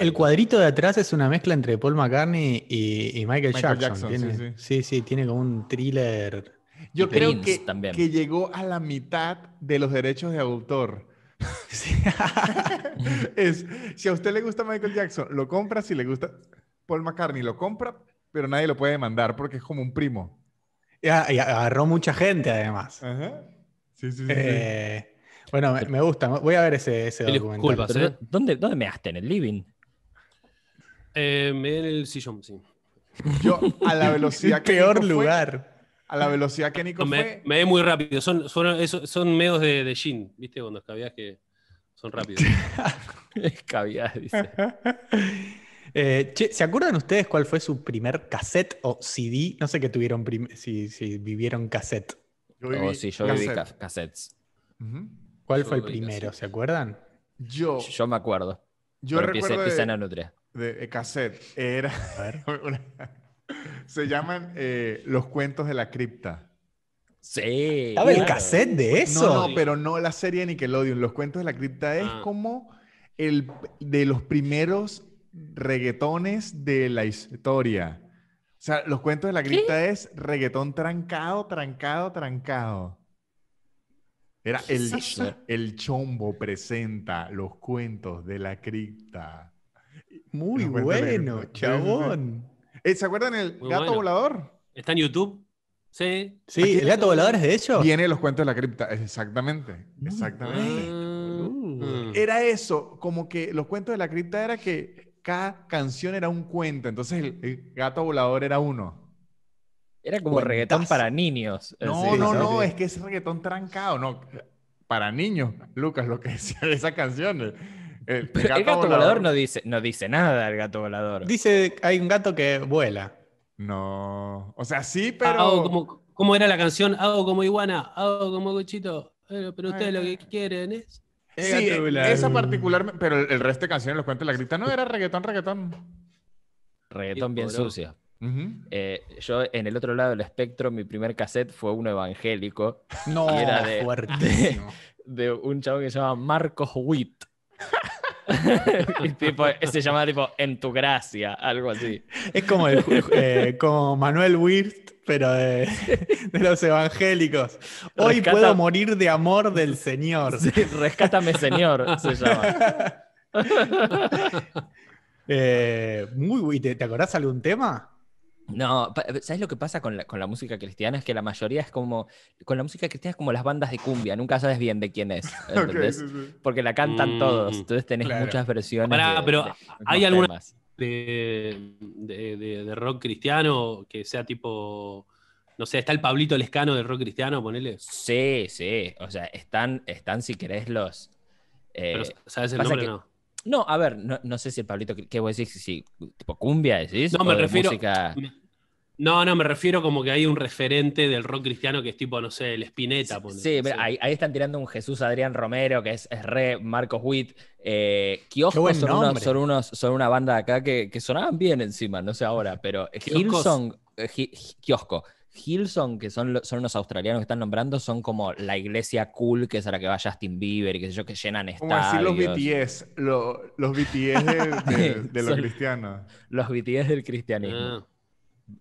el cuadrito de atrás es una mezcla entre Paul McCartney y, Michael, Jackson. sí, sí, tiene como un thriller yo creo que, que llegó a la mitad de los derechos de autor. (laughs) (laughs) si a usted le gusta Michael Jackson, lo compra. Si le gusta Paul McCartney, lo compra, pero nadie lo puede demandar porque es como un primo. Y, agarró mucha gente, además. Eh, bueno, me, gusta. Voy a ver ese, ese documental. ¿eh? ¿dónde, ¿Dónde me en el living? Eh, en el sillón, sí. Yo, a la velocidad (laughs) que. Peor lugar a la velocidad que Nico fue. Me, ve muy rápido. Son, son, son medios de, de ¿viste? Cuando escabías que son rápidos. (laughs) escabías, dice. (laughs) Eh, ¿se acuerdan ustedes cuál fue su primer cassette o CD? No sé qué tuvieron, si, si, vivieron cassette. Yo oh, si yo viví cassettes. ¿Cuál fue el primero? ¿Se acuerdan? Yo. Yo me acuerdo. Yo recuerdo. de, de, eh, cassette. Era. A ver. (laughs) Se llaman eh, Los Cuentos de la Cripta. Sí. el cassette de eso. No, pero no la serie Nickelodeon. Los Cuentos de la Cripta es ah. como el de los primeros reggaetones de la historia. O sea, Los Cuentos de la Cripta es reggaetón trancado, trancado, trancado. Era el, el chombo presenta los cuentos de la cripta. Muy bueno, chabón. Eh, ¿Se acuerdan el gato volador? Está en YouTube. Sí. Sí, el gato volador es de hecho. Viene los cuentos de la cripta. Exactamente. Mm. Exactamente. Ah. Mm. Era eso, como que los cuentos de la cripta era que cada canción era un cuento. Entonces el, gato volador era uno. Era como reggaetón para niños. Eh, no, no, no, es que es reggaetón trancado, no. Para niños, Lucas, lo que decía de esas canciones. Eh, el gato, volador, no, dice, no dice nada, el gato volador. Dice, hay un gato que vuela. No. O sea, sí, ah, pero. como, ¿Cómo era la canción? Hago como iguana, hago como cochito. Pero, ustedes lo que quieren es. Sí, esa particular, pero el, resto de canciones, los cuentos la grita, no era reggaetón, reggaetón. Reggaetón bien sucio. Eh, yo en el otro lado del espectro, mi primer cassette fue uno evangélico. No, era de, (laughs) de, un chavo que se llama Marcos Witt ese (laughs) tipo, se llama tipo En tu gracia, algo así. Es como, eh, como Manuel Wirt pero (laughs) de, los evangélicos. Hoy puedo morir de amor del Señor. rescátame Señor, se llama. (laughs) Eh, muy, ¿te, ¿Te acordás algún tema? No, eh, ¿sabes lo que pasa con la, con la, música cristiana? Es que la mayoría es como. Con la música cristiana es como las bandas de cumbia, nunca sabes bien de quién es. (laughs) ¿entendés? Porque la cantan mm, todos, entonces tenés muchas versiones. pero ¿hay algunas de, de, rock cristiano que sea tipo. No sé, ¿está el Pablito Lescano del rock cristiano? Ponele. Sí, sí. O sea, están, están si querés los. Eh, ¿Sabes el nombre no? No, a ver, no, sé si el Pablito, ¿qué vos decís? Si, ¿Tipo cumbia No, me refiero... No, no, me refiero como que hay un referente del rock cristiano que es tipo, no sé, el Spinetta. sí, Ahí, están tirando un Jesús Adrián Romero, que es, re Marcos Witt. Eh, Kiosco son, unos, son, una banda acá que, sonaban bien encima, no sé ahora, pero Hillsong, eh, Hilson, que son, son unos australianos que están nombrando, son como la iglesia cool que es a la que va Justin Bieber y que sé yo, que llenan estadios. Como los BTS, los (laughs) BTS de, los cristianos. Los BTS del cristianismo. Ah.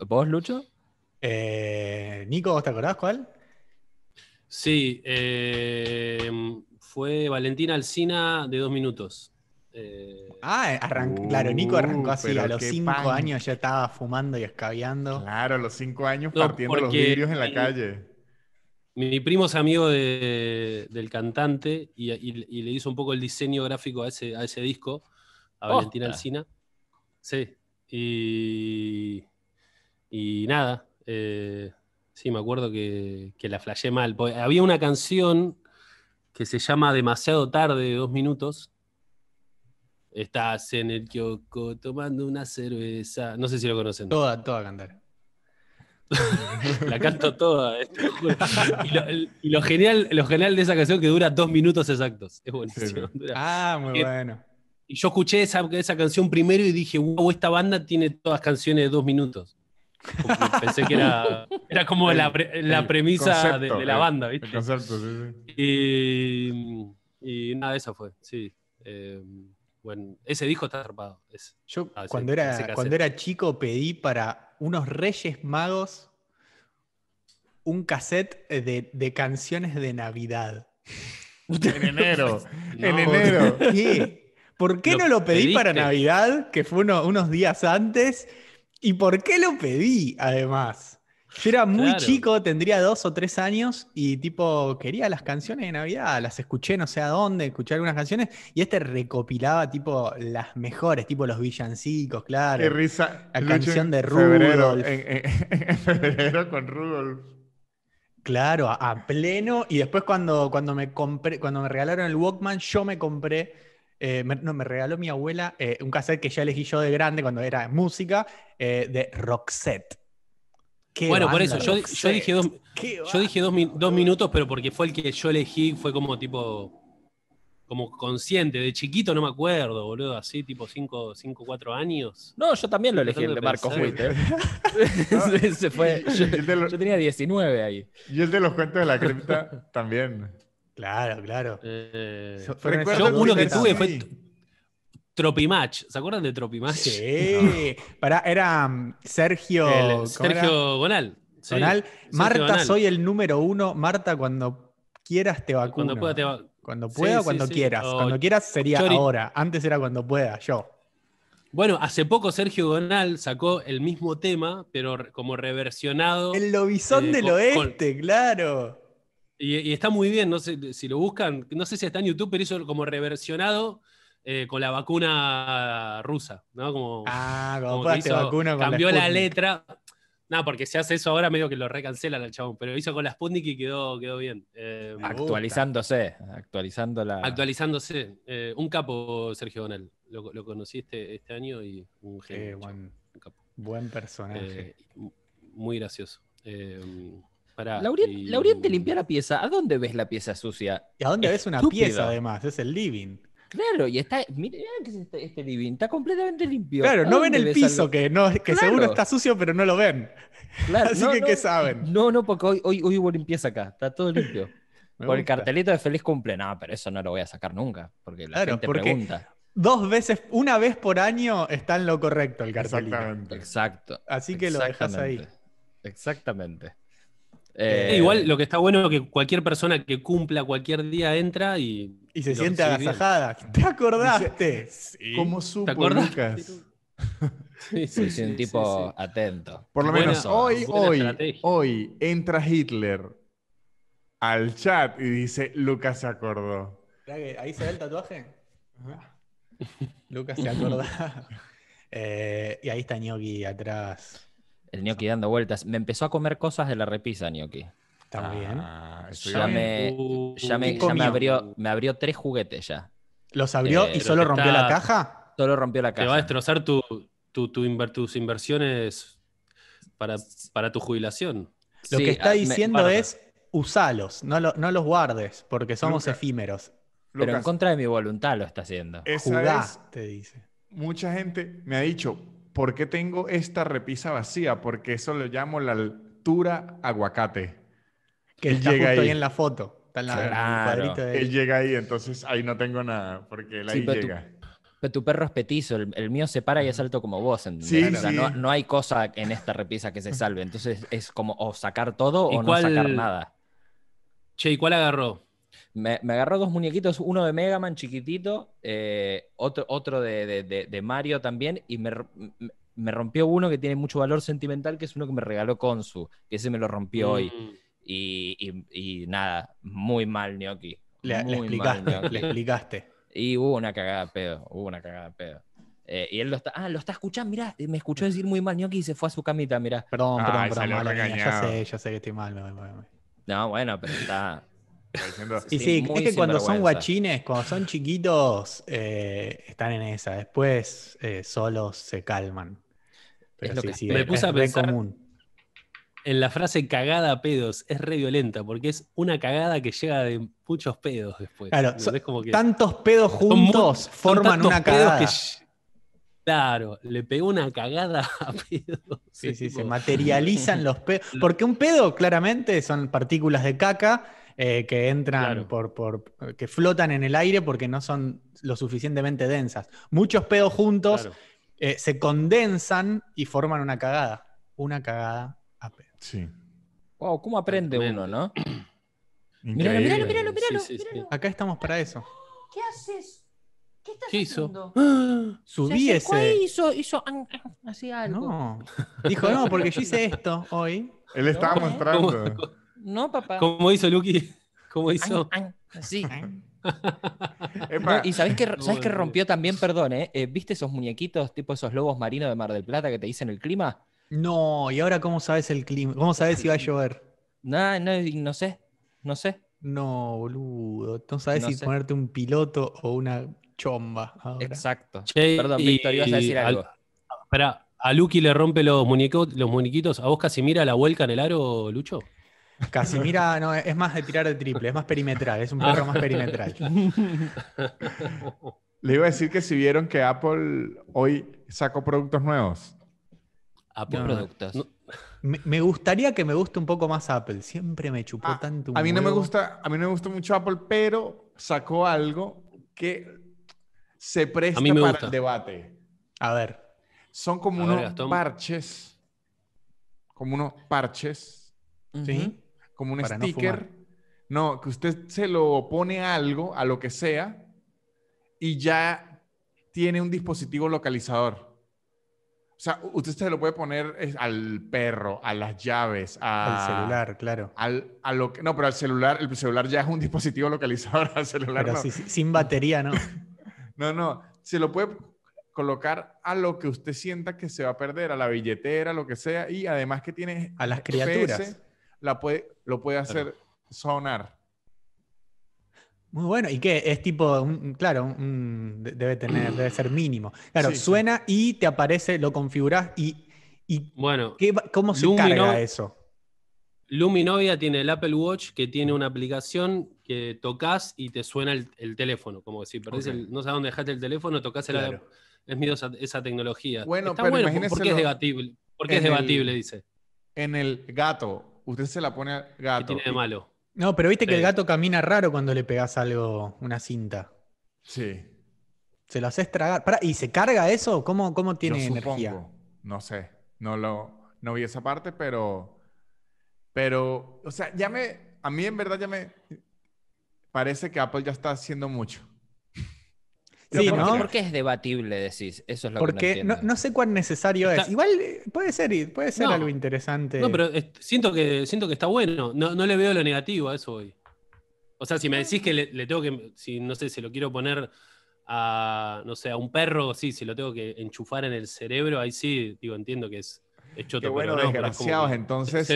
¿Vos, Lucho? Eh, Nico, ¿te acordás cuál? Sí, eh, fue Valentina Alcina de dos minutos. Eh, ah, claro, Nico uh, arrancó así. A los cinco años ya estaba fumando y escabeando. Claro, a los cinco años partiendo los vidrios en la calle. Mi primo es amigo del cantante y, le hizo un poco el diseño gráfico a ese, disco, a Valentina Alcina. Sí. Y, nada. Eh, sí, me acuerdo que, la flashé mal. Había una canción que se llama Demasiado tarde, dos minutos Estás en el kiosco tomando una cerveza. No sé si lo conocen. Toda, toda cantar. (laughs) la canto toda. y, lo, genial, lo de esa canción que dura dos minutos exactos. Es buenísimo. (laughs) Ah, muy eh, bueno. Y yo escuché esa, canción primero y dije, wow, esta banda tiene todas canciones de dos minutos. (laughs) pensé que era, era como la, premisa de, la banda, ¿viste? El sí, sí. Y, y nada, eso fue, sí. Eh, ese disco está atrapado. Yo ah, cuando, era, cuando era chico pedí para unos Reyes Magos un cassette eh, de, canciones de Navidad. (laughs) En enero. (laughs) En enero. ¿Qué? ¿Por qué no lo pedí para Navidad, que fue unos días antes? ¿Y por qué lo pedí además? Yo era muy chico, tendría dos o tres años y tipo quería las canciones de Navidad, las escuché no sé a dónde, escuché algunas canciones y este recopilaba tipo las mejores, tipo los villancicos, claro. risa. La canción de Rudolf. (laughs) en, febrero con Rudolf. Claro, a, pleno y después cuando, cuando, me compré, cuando me regalaron el Walkman, yo me compré eh, me, no, me regaló mi abuela eh, un cassette que ya elegí yo de grande cuando era música, eh, de Roxette bueno, por eso, yo, dije, dos, minutos, pero porque fue el que yo elegí, fue como tipo, como consciente, de chiquito no me acuerdo, boludo, así tipo 5, 4 años. No, yo también lo elegí, el de Marco Witt. (laughs) (laughs) yo, tenía 19 ahí. Y el de los cuentos de la cripta (laughs) también. Claro, claro. Eh, yo uno que tuve fue Tropimach, ¿se acuerdan de Tropimach? Sí, (laughs) mm, era Sergio. Sergio Gonal. Marta, soy el número uno. Marta, cuando quieras te vacuno. Cuando pueda, cuando pueda cuando quieras. Oh, cuando quieras sería ahora. Antes era cuando pueda, yo. Bueno, hace poco Sergio Gonal sacó el mismo tema, pero como reversionado. El lobizón eh, del oeste, claro. Y, y, está muy bien, no sé si lo buscan, no sé si está en YouTube, pero hizo como reversionado eh, con la vacuna rusa, ¿no? ah, como vacuna con cambió la, letra. No, porque si hace eso ahora medio que lo recancelan al chabón, pero hizo con la Sputnik y quedó, quedó bien. Eh, actualizándose, actualizando la... Actualizándose. Eh, un capo, Sergio Donel. Lo, conocí este, este, año y un genio. Buen, personaje. muy gracioso. Para, Laurien, limpia la pieza. ¿A dónde ves la pieza sucia? a dónde ves una pieza además? Es el living. Claro, y está, miren que es este, este está completamente limpio. Claro, no ven el piso, que, no, que seguro está sucio, pero no lo ven. Claro, (laughs) Así que, ¿qué saben? No, no, porque hoy, hoy, hubo limpieza acá, está todo limpio. (laughs) Por el cartelito de feliz cumple, no, pero eso no lo voy a sacar nunca, porque la claro, porque pregunta. Dos veces, una vez por año está en lo correcto el cartelito. Exacto. Así que lo dejas ahí. Exactamente. Eh, igual lo que está bueno es que cualquier persona que cumpla cualquier día entra y. Y se siente agasajada. ¿Te acordaste? (laughs) como supo, ¿Te Sí, sí, un tipo atento. Por lo menos hoy, hoy, hoy entra Hitler al chat y dice: Lucas se acordó. Ahí se ve el tatuaje. Lucas se acordó. (laughs) Eh, y ahí está Ñoqui atrás. El gnocchi dando vueltas. Me empezó a comer cosas de la repisa, gnocchi. También. Ah, uh, ya, me, abrió, me abrió tres juguetes ya. ¿Los abrió eh, y solo rompió la caja? Solo rompió la caja. Te va a destrozar tu, tu, tu tus inversiones para, para, tu jubilación. Lo que está ah, diciendo es usalos, no, no, los guardes, porque somos efímeros. Pero en contra de mi voluntad lo está haciendo. Esa te dice. Mucha gente me ha dicho, ¿por qué tengo esta repisa vacía? Porque eso lo llamo la altura aguacate. Que él llega ahí. en la foto. Está en la, Él llega ahí, entonces ahí no tengo nada, porque él ahí llega. Tu, pero tu perro es petizo, el, mío se para y es alto como vos. no, hay cosa en esta repisa que se salve. Entonces es como o sacar todo o no sacar nada. Che, ¿y cuál agarró? Me, agarró dos muñequitos, uno de Mega Man chiquitito, eh, otro, otro de, Mario también, y me, rompió uno que tiene mucho valor sentimental, que es uno que me regaló Consu. que ese me lo rompió hoy. Mm. Y, nada, muy mal, Gnocchi. Le, le, explicaste, Y hubo una cagada de pedo, hubo una cagada de pedo. Eh, y él lo está, ah, lo está escuchando, mirá, me escuchó decir muy mal Gnocchi y se fue a su camita, mira Perdón, perdón, ah, perdón, ya sé, ya sé que estoy mal, No, bueno, pero está, y sí, es que cuando son guachines, cuando son chiquitos, eh, están en esa. Después eh, solos se calman. es lo que sí, me puse a pensar común. en la frase cagada a pedos, es re violenta, porque es una cagada que llega de muchos pedos después. Claro, tantos pedos juntos forman una cagada. claro, le pegó una cagada (laughs) a pedos. Sí, sí, se materializan los pedos. (laughs) Porque un pedo claramente son partículas de caca eh, que entran por, que flotan en el aire porque no son lo suficientemente densas. Muchos pedos juntos eh, se condensan y forman una cagada. Una cagada a pedo. Sí. Wow, ¿cómo aprende uno, no? Míralo, míralo, míralo, míralo, Acá estamos para eso. ¿Qué haces? ¿Qué estás haciendo? hizo? ¡Ah! Subí ese. hizo, hizo así algo. No. Dijo, no, porque yo hice esto hoy. Él estaba mostrando. No, papá. ¿Cómo hizo Lucky? (laughs) ¿Cómo hizo? Sí. (laughs) y sabes que, ¿sabés que (laughs) rompió también, perdón, eh? eh? ¿Viste esos muñequitos, tipo esos lobos marinos de Mar del Plata que te dicen el clima? No, y ahora cómo sabes el clima, cómo sabes si va a llover. No, no, sé, no sé. No, boludo, no sabes si ponerte un piloto o una chomba. Exacto. perdón, Víctor, ibas a decir algo. a Lucky le rompe los, los muñequitos. ¿A vos casi mira la vuelca en el aro, Lucho? Casimira no, es más de tirar de triple, es más perimetral, es un perro más perimetral. Le iba a decir que si vieron que Apple hoy sacó productos nuevos. Apple productos. Me, gustaría que me guste un poco más Apple. Siempre me chupó ah, tanto. a mí no me gusta, a mí no me gusta mucho Apple, pero sacó algo que se presta para el debate. A ver. Son como unos parches. Como unos parches. ¿Sí? como un sticker. No, que usted se lo pone a algo, a lo que sea, y ya tiene un dispositivo localizador. O sea, usted se lo puede poner al perro, a las llaves, al celular, claro. Al, a lo que, no, pero al celular, el celular ya es un (laughs) dispositivo localizador al celular. sin batería, ¿no? (laughs) no, no, se lo puede colocar a lo que usted sienta que se va a perder, a la billetera, lo que sea, y además que tiene... A las criaturas puede, lo puede hacer sonar. Muy bueno, y qué es tipo, claro, debe tener, debe ser mínimo. Claro, suena y te aparece, lo configurás y, bueno, ¿cómo se carga eso? Luminovia tiene el Apple Watch que tiene una aplicación que tocas y te suena el, teléfono, como decir, si no sabes dónde dejaste el teléfono, tocas el Es miedo esa, tecnología. Bueno, Está pero bueno porque es debatible, porque es debatible, dice. En el gato, usted se la pone al gato. de malo? No, pero viste que el gato camina raro cuando le pegas algo, una cinta. Sí. Se lo haces tragar. ¿Y se carga eso? ¿Cómo, cómo tiene energía? No sé. No, lo, no vi esa parte, pero. Pero, o sea, ya me. A mí en verdad ya me. Parece que Apple ya está haciendo mucho. Sí, ¿no? ¿Por qué es debatible, decís? Eso es lo Porque que no, no, no, sé cuán necesario es. Igual eh, puede ser, puede ser algo interesante. No, pero eh, siento que, siento que está bueno. No, le veo lo negativo a eso hoy. O sea, si me decís que le, tengo que, si no sé, si lo quiero poner a, no sé, a un perro, sí, si lo tengo que enchufar en el cerebro, ahí sí, digo, entiendo que es Qué bueno, desgraciados. Entonces,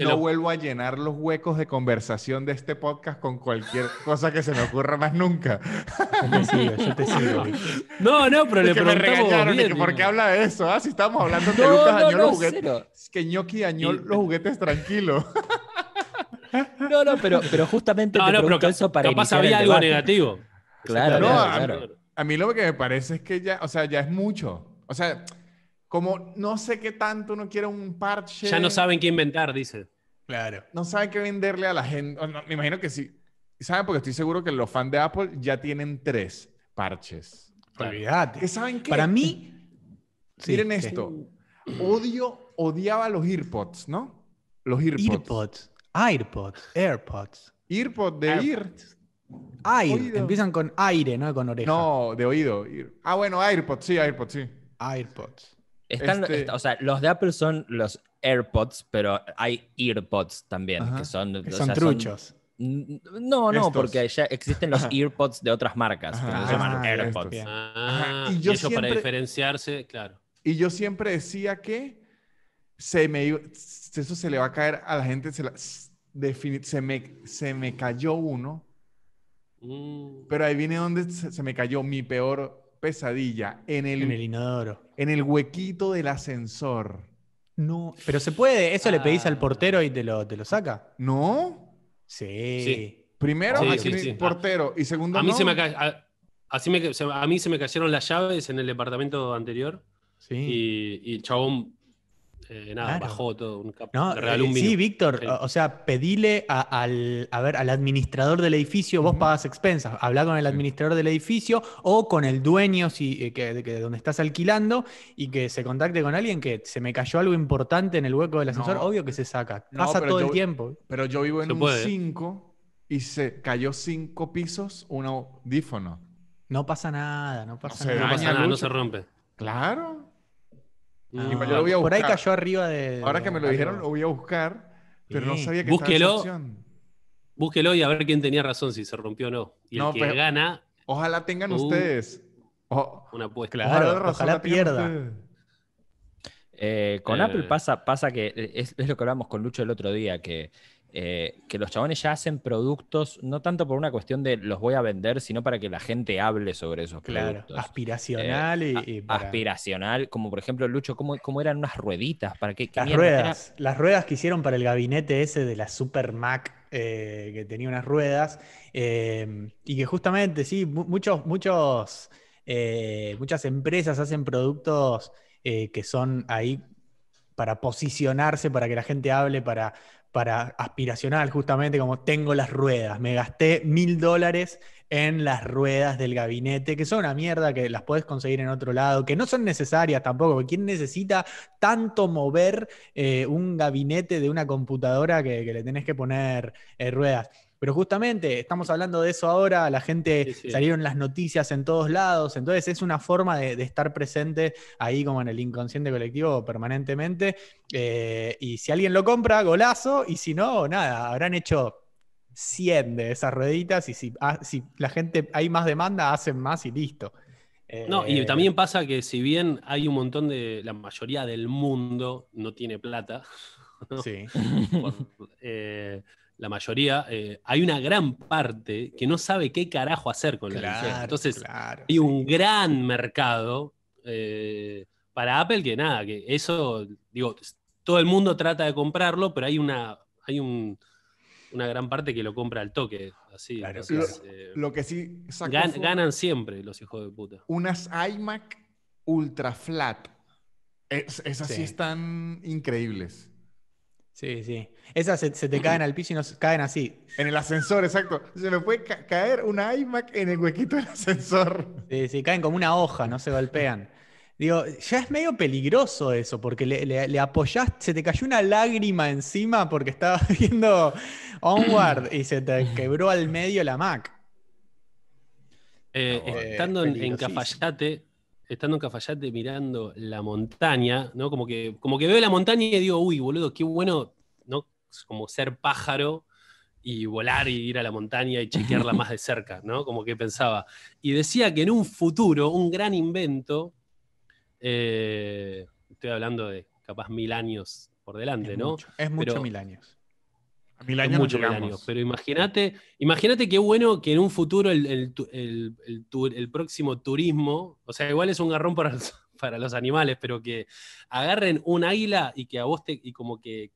no vuelvo a llenar los huecos de conversación de este podcast con cualquier cosa que se me ocurra más nunca. Yo te sigo, yo te sigo. (laughs) No, no, pero le preguntamos Bien, ¿Por qué habla de eso? Ah, si estamos hablando de los juguetes. Es que ñoqui Añol, los juguetes tranquilo. (laughs) No, no, pero, pero justamente te no, pero eso para capaz había algo negativo. Claro, claro, A, a mí lo que me parece es que ya, o sea, ya es mucho. O sea, como no sé qué tanto uno quiere un parche. Ya no saben qué inventar, dice. Claro. No saben qué venderle a la gente. me imagino que sí. ¿Saben? Porque estoy seguro que los fans de Apple ya tienen tres parches. Olvídate. saben qué? Para mí. (clears throat) miren esto. Odio, odiaba los AirPods, ¿no? Los AirPods. AirPods. AirPods. AirPods. de Ir. Empiezan con aire, ¿no? Con oreja. No, de oído. Ah, bueno, AirPods, sí, AirPods, sí. AirPods. Están, este o sea, los de Apple son los AirPods, pero hay EarPods también, que son... son truchos. No, no, porque ya existen los EarPods de otras marcas, se llaman ah, AirPods. Ah, y, eso para diferenciarse, claro. Y yo siempre decía que se me eso se le va a caer a la gente, se, se, me, se me cayó uno, mm. pero ahí viene donde se me cayó mi peor pesadilla en el, en el inodoro. En el huequito del ascensor. No, pero se puede. Eso le pedís al ah. portero y te lo, te lo saca. ¿No? Sí. Primero, portero. Y segundo, a mí se me mí se me cayeron las llaves en el departamento anterior. Sí. Y, y chabón eh, nada, bajó todo. Un no, eh, sí, Víctor, o sea, pedile al, ver, al administrador del edificio, vos pagas expensas, habla con el administrador del edificio o con el dueño si, eh, que, donde estás alquilando y que se contacte con alguien que se me cayó algo importante en el hueco del ascensor, obvio que se saca, pasa todo el tiempo. Pero yo vivo en un 5 y se cayó cinco pisos un audífono. No pasa nada, no pasa, nada. no, pasa nada no se rompe. Claro. Ah, ah, por ahí cayó arriba de. Ahora que me lo ah, dijeron, lo voy a buscar, pero no sabía que Búsquelo. Estaba Búsquelo y a ver quién tenía razón, si se rompió o no. Y el gana. Ojalá tengan uh, ustedes. Oh, una apuesta. ojalá, pierda. Eh, con eh. Apple pasa, pasa que es, es, lo que hablamos con Lucho el otro día, que eh, que los chabones ya hacen productos, no tanto por una cuestión de los voy a vender, sino para que la gente hable sobre esos claro, productos. Aspiracional eh, y, aspiracional, como por ejemplo, Lucho, ¿cómo, eran unas rueditas? ¿Para qué, las ruedas, las ruedas que hicieron para el gabinete ese de la Super Mac eh, que tenía unas ruedas. y que justamente, sí, muchos, muchos, muchas empresas hacen productos que son ahí para posicionarse, para que la gente hable, para, para aspiracional, justamente como tengo las ruedas. Me gasté mil dólares en las ruedas del gabinete, que son una mierda, que las puedes conseguir en otro lado, que no son necesarias tampoco, ¿quién necesita tanto mover eh, un gabinete de una computadora que, le tenés que poner eh, ruedas? Pero justamente estamos hablando de eso ahora, la gente salieron las noticias en todos lados, entonces es una forma de, estar presente ahí como en el inconsciente colectivo permanentemente. Eh, y si alguien lo compra, golazo, y si no, nada, habrán hecho 100 de esas rueditas y ah, si, la gente hay más demanda, hacen más y listo. no, y eh, también pasa que si bien hay un montón de, la mayoría del mundo no tiene plata, (laughs) Sí. (laughs) Eh, la mayoría, eh, hay una gran parte que no sabe qué carajo hacer con la Entonces, hay un gran mercado eh, para Apple que nada, que eso, digo, todo el mundo trata de comprarlo, pero hay una, hay una gran parte que lo compra al toque. Así, claro, eh, lo, que sí ganan siempre los hijos de puta. Unas iMac ultra flat. Es, esas sí están increíbles. Sí, sí. Esas se, te caen al piso y no caen así. En el ascensor, exacto. Se me puede caer una iMac en el huequito del ascensor. Sí, sí, caen como una hoja, no se golpean. Digo, ya es medio peligroso eso, porque le, le, apoyaste, se te cayó una lágrima encima porque estaba (laughs) viendo Onward y se te quebró al medio la Mac. Eh, estando en, Cafayate, estando en Cafayate mirando la montaña, ¿no? Como que, como que veo la montaña y digo, uy, boludo, qué bueno, ¿no? Como ser pájaro y volar y ir a la montaña y chequearla (laughs) más de cerca, ¿no? Como que pensaba. Y decía que en un futuro, un gran invento, eh, estoy hablando de capaz mil años por delante, ¿no? es mucho mil años. A mil años Pero imagínate, imagínate qué bueno que en un futuro el, próximo turismo, o sea, igual es un garrón para los, (laughs) para los animales, pero que agarren un águila y que a vos te, y como que,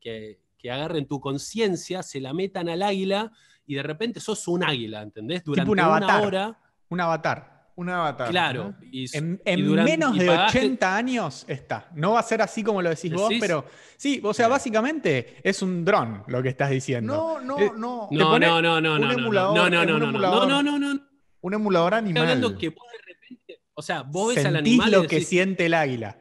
agarren tu conciencia, se la metan al águila y de repente sos un águila, ¿entendés? Durante una hora. Un avatar un avatar. Claro. ¿no? Y, en, en y durante, menos de pagaste... 80 años está. No va a ser así como lo decís, ¿Decís? vos, pero sí, o sea, básicamente es un dron lo que estás diciendo. No, no, eh, no. No, no, no, no, no, emulador, no, no, no, no, no, no, Un emulador animal. Estoy hablando que vos de repente, o sea, vos ves al animal lo y lo que siente el águila.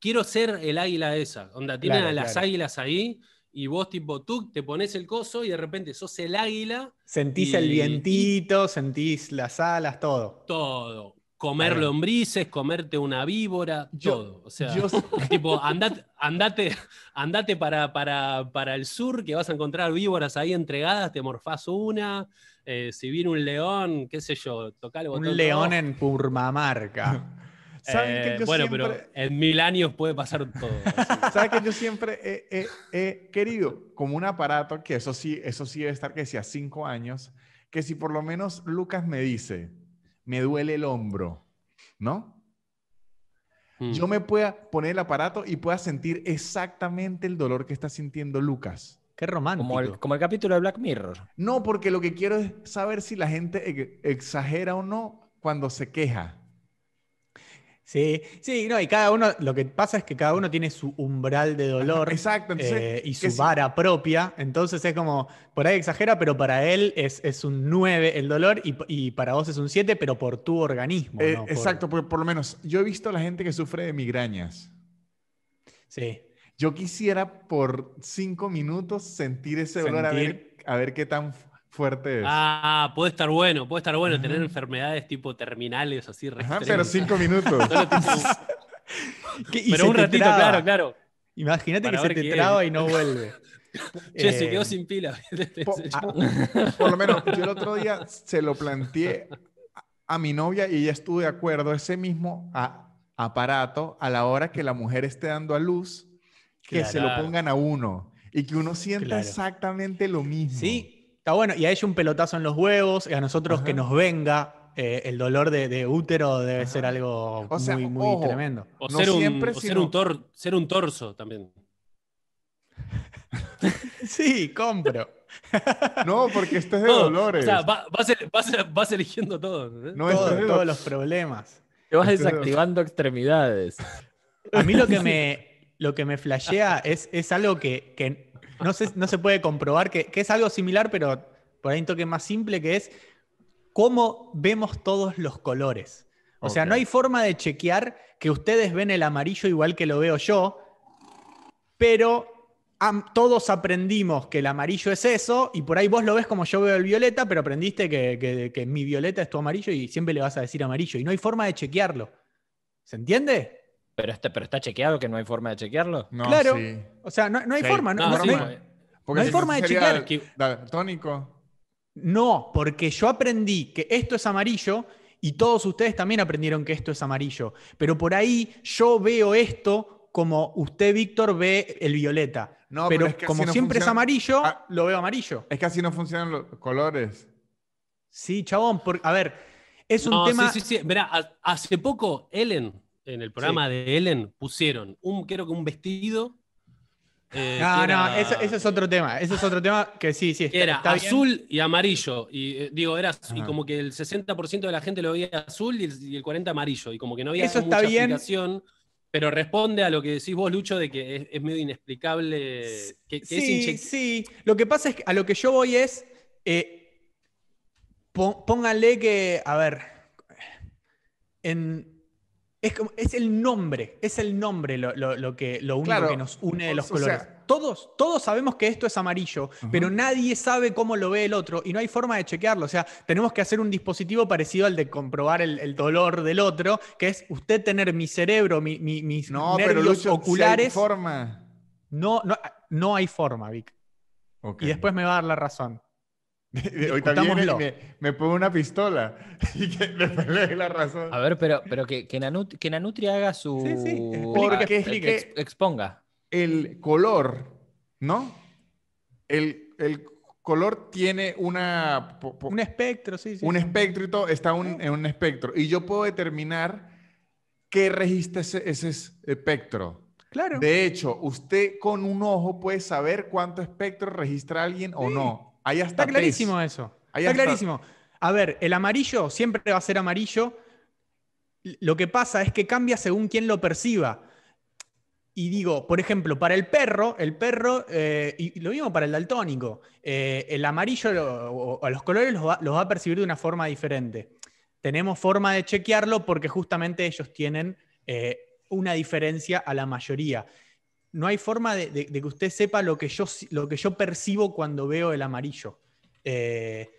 Quiero ser el águila esa. Onda, tienen claro, a las claro. águilas ahí y vos tipo, tú te pones el coso y de repente sos el águila. Sentís el vientito, sentís las alas, todo. Todo. Comer lombrices, comerte una víbora, todo. O sea, (laughs) tipo, andate, andate, andate para, para, el sur que vas a encontrar víboras ahí entregadas, te morfás una. Eh, si viene un león, qué sé yo, tocar el botón. Un león en Purmamarca. (laughs) Eh, bueno, pero en mil años puede pasar todo. (laughs) ¿Sabes que yo siempre he, querido como un aparato, que eso sí, eso sí debe estar que sea cinco años, que si por lo menos Lucas me dice, me duele el hombro, ¿no? Hmm. Yo me pueda poner el aparato y pueda sentir exactamente el dolor que está sintiendo Lucas. Qué romántico. como el capítulo de Black Mirror. No, porque lo que quiero es saber si la gente e-, exagera o no cuando se queja. Sí, sí, no, y cada uno, lo que pasa es que cada uno tiene su umbral de dolor Exacto, eh, y su vara propia, entonces es como, por ahí exagera, pero para él es, un 9 el dolor y, para vos es un 7, pero por tu organismo. Eh, exacto, por... por lo menos yo he visto a la gente que sufre de migrañas. Sí. Yo quisiera por cinco minutos sentir ese dolor, a ver, a ver qué tan fuertes. Ah, puede estar bueno, puede estar bueno tener enfermedades tipo terminales así. Ajá, pero cinco minutos. (laughs) pero un ratito, claro, claro. Imagínate que se te traba y no vuelve. Che, (laughs) se eh, quedó sin pila. (laughs) Ah, por, lo menos yo el otro día se lo planteé a, mi novia y ella estuvo de acuerdo ese mismo a, aparato a la hora que la mujer esté dando a luz, que se lo pongan a uno y que uno sienta exactamente lo mismo. Sí, bueno, y a ella un pelotazo en los huevos, y a nosotros que nos venga. Eh, el dolor de, útero debe ser algo muy, tremendo. O, ser, un, torso también. (laughs) sí, compro. No, porque esto es de dolores. vas, eligiendo todo. todos los problemas. Te vas desactivando extremidades. A mí lo que (laughs) me, lo que me flashea es, es algo que, que no, se, puede comprobar, que, es algo similar, pero por ahí un toque más simple, que es cómo vemos todos los colores. O sea, no hay forma de chequear que ustedes ven el amarillo igual que lo veo yo, pero todos aprendimos que el amarillo es eso, y por ahí vos lo ves como yo veo el violeta, pero aprendiste que, que mi violeta es tu amarillo y siempre le vas a decir amarillo, y no hay forma de chequearlo. ¿Se entiende? Pero está, pero está chequeado que no hay forma de chequearlo. claro. O sea, no, hay forma. No, hay forma de chequear. ¿Tónico? No, porque yo aprendí que esto es amarillo y todos ustedes también aprendieron que esto es amarillo. Pero por ahí yo veo esto como usted, Víctor, ve el violeta. No, pero, como siempre es amarillo, ah. lo veo amarillo. Es que así no funcionan los colores. Sí, chabón. porque a ver, es un tema. Sí, sí, sí. hace poco Ellen en el programa de Ellen pusieron un, creo que un vestido. Eh, no, no, eso, es otro tema. Eso es otro tema que sí, sí. era azul y amarillo. Y eh, digo, era y como que el 60% de la gente lo veía azul y el, 40% amarillo. Y como que no había eso mucha explicación. Pero responde a lo que decís vos, Lucho, de que es, medio inexplicable. Que, sí, sí. Lo que pasa es que a lo que yo voy es. Eh, pónganle que. A ver. En, es, el nombre, es el nombre lo, que, lo único que nos une de los colores. todos, todos sabemos que esto es amarillo, pero nadie sabe cómo lo ve el otro y no hay forma de chequearlo. O sea, tenemos que hacer un dispositivo parecido al de comprobar el, dolor del otro, que es usted tener mi cerebro, mis no, oculares. hay forma. No, no, no hay forma, Vic. Y después me va a dar la razón. (laughs) Hoy me, pongo pone una pistola (laughs) y que me peleé la razón. A ver, pero, pero que, que, haga su... Sí, sí, exponga. El color, ¿no? El, color tiene una... un espectro, sí, sí. Un espectro y todo, está en un espectro. Y yo puedo determinar qué registra ese, espectro. Claro. De hecho, usted con un ojo puede saber cuánto espectro registra alguien o no. Ahí está clarísimo eso. está clarísimo. A ver, el amarillo siempre va a ser amarillo. Lo que pasa es que cambia según quien lo perciba. Y digo, por ejemplo, para el perro, el perro, eh, y lo mismo para el daltónico, eh, el amarillo a o, los colores los va, a percibir de una forma diferente. Tenemos forma de chequearlo porque justamente ellos tienen eh, una diferencia a la mayoría no hay forma de, que usted sepa lo que yo, lo que yo percibo cuando veo el amarillo. Eh,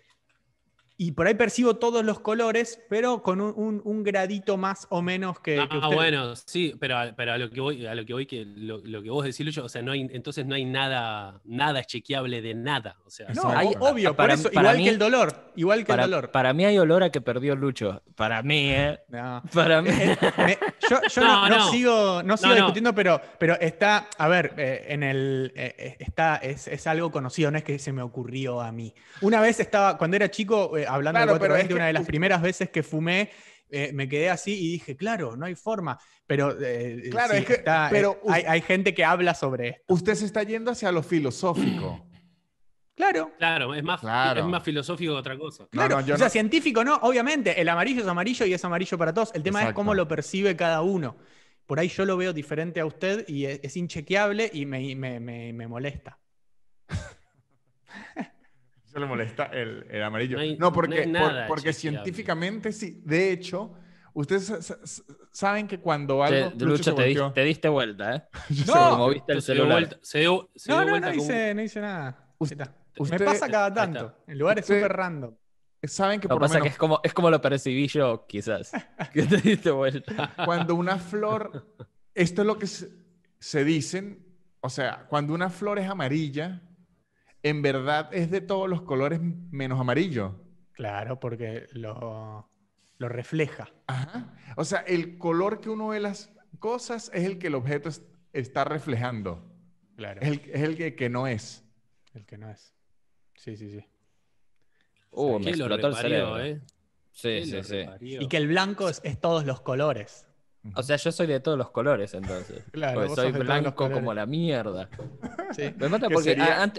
y por ahí percibo todos los colores, pero con un, un, gradito más o menos que. ah, bueno, sí, pero, a, pero lo que voy, a lo que voy, que lo, que vos decís, Lucho, o sea, no entonces no hay nada, nada chequeable de nada. O sea, no, hay, obvio, ah, para, igual que el dolor, igual que para, Para mí hay olor a que perdió Lucho. Para mí, ¿eh? (laughs) Para mí. Eh, yo, no, sigo, discutiendo, pero, pero está, a ver, eh, en el eh, está, es, algo conocido, no es que se me ocurrió a mí. Una vez estaba, cuando era chico, hablando de una de las primeras veces que fumé, eh, me quedé así y dije, claro, no hay forma. Pero, eh, eh, pero hay, gente que habla sobre esto. Usted se está yendo hacia lo filosófico. (clears throat) Claro. Claro, es más, más filosófico que otra cosa. Claro, o sea, científico no, obviamente. El amarillo es amarillo y es amarillo para todos. El tema es cómo lo percibe cada uno. Por ahí yo lo veo diferente a usted y es, inchequeable y me, me, me, me molesta. (laughs) eso le molesta el, amarillo. No, porque, científicamente sí. De hecho, ustedes saben que cuando algo. Te, Lucho, te, diste, vuelta, ¿eh? (laughs) no, moviste el celular. se no, no, no, hice, nada. me pasa cada tanto. El lugar es súper random. Saben que por pasa que es como, lo percibí yo, quizás. (laughs) que te diste vuelta. cuando una flor. Esto es lo que se, se dicen. O sea, cuando una flor es amarilla en verdad es de todos los colores menos amarillo. Claro, porque lo, refleja. Ajá. O sea, el color que uno ve las cosas es el que el objeto está reflejando. Claro. Es el, que, no es. El que no es. Sí, sí, sí. Oh, el Eh. Sí, sí, sí. Y que el blanco es todos los colores. O sea, yo soy de todos los colores entonces. (laughs) Claro, porque soy blanco como la mierda. (laughs) Sí. Me mata porque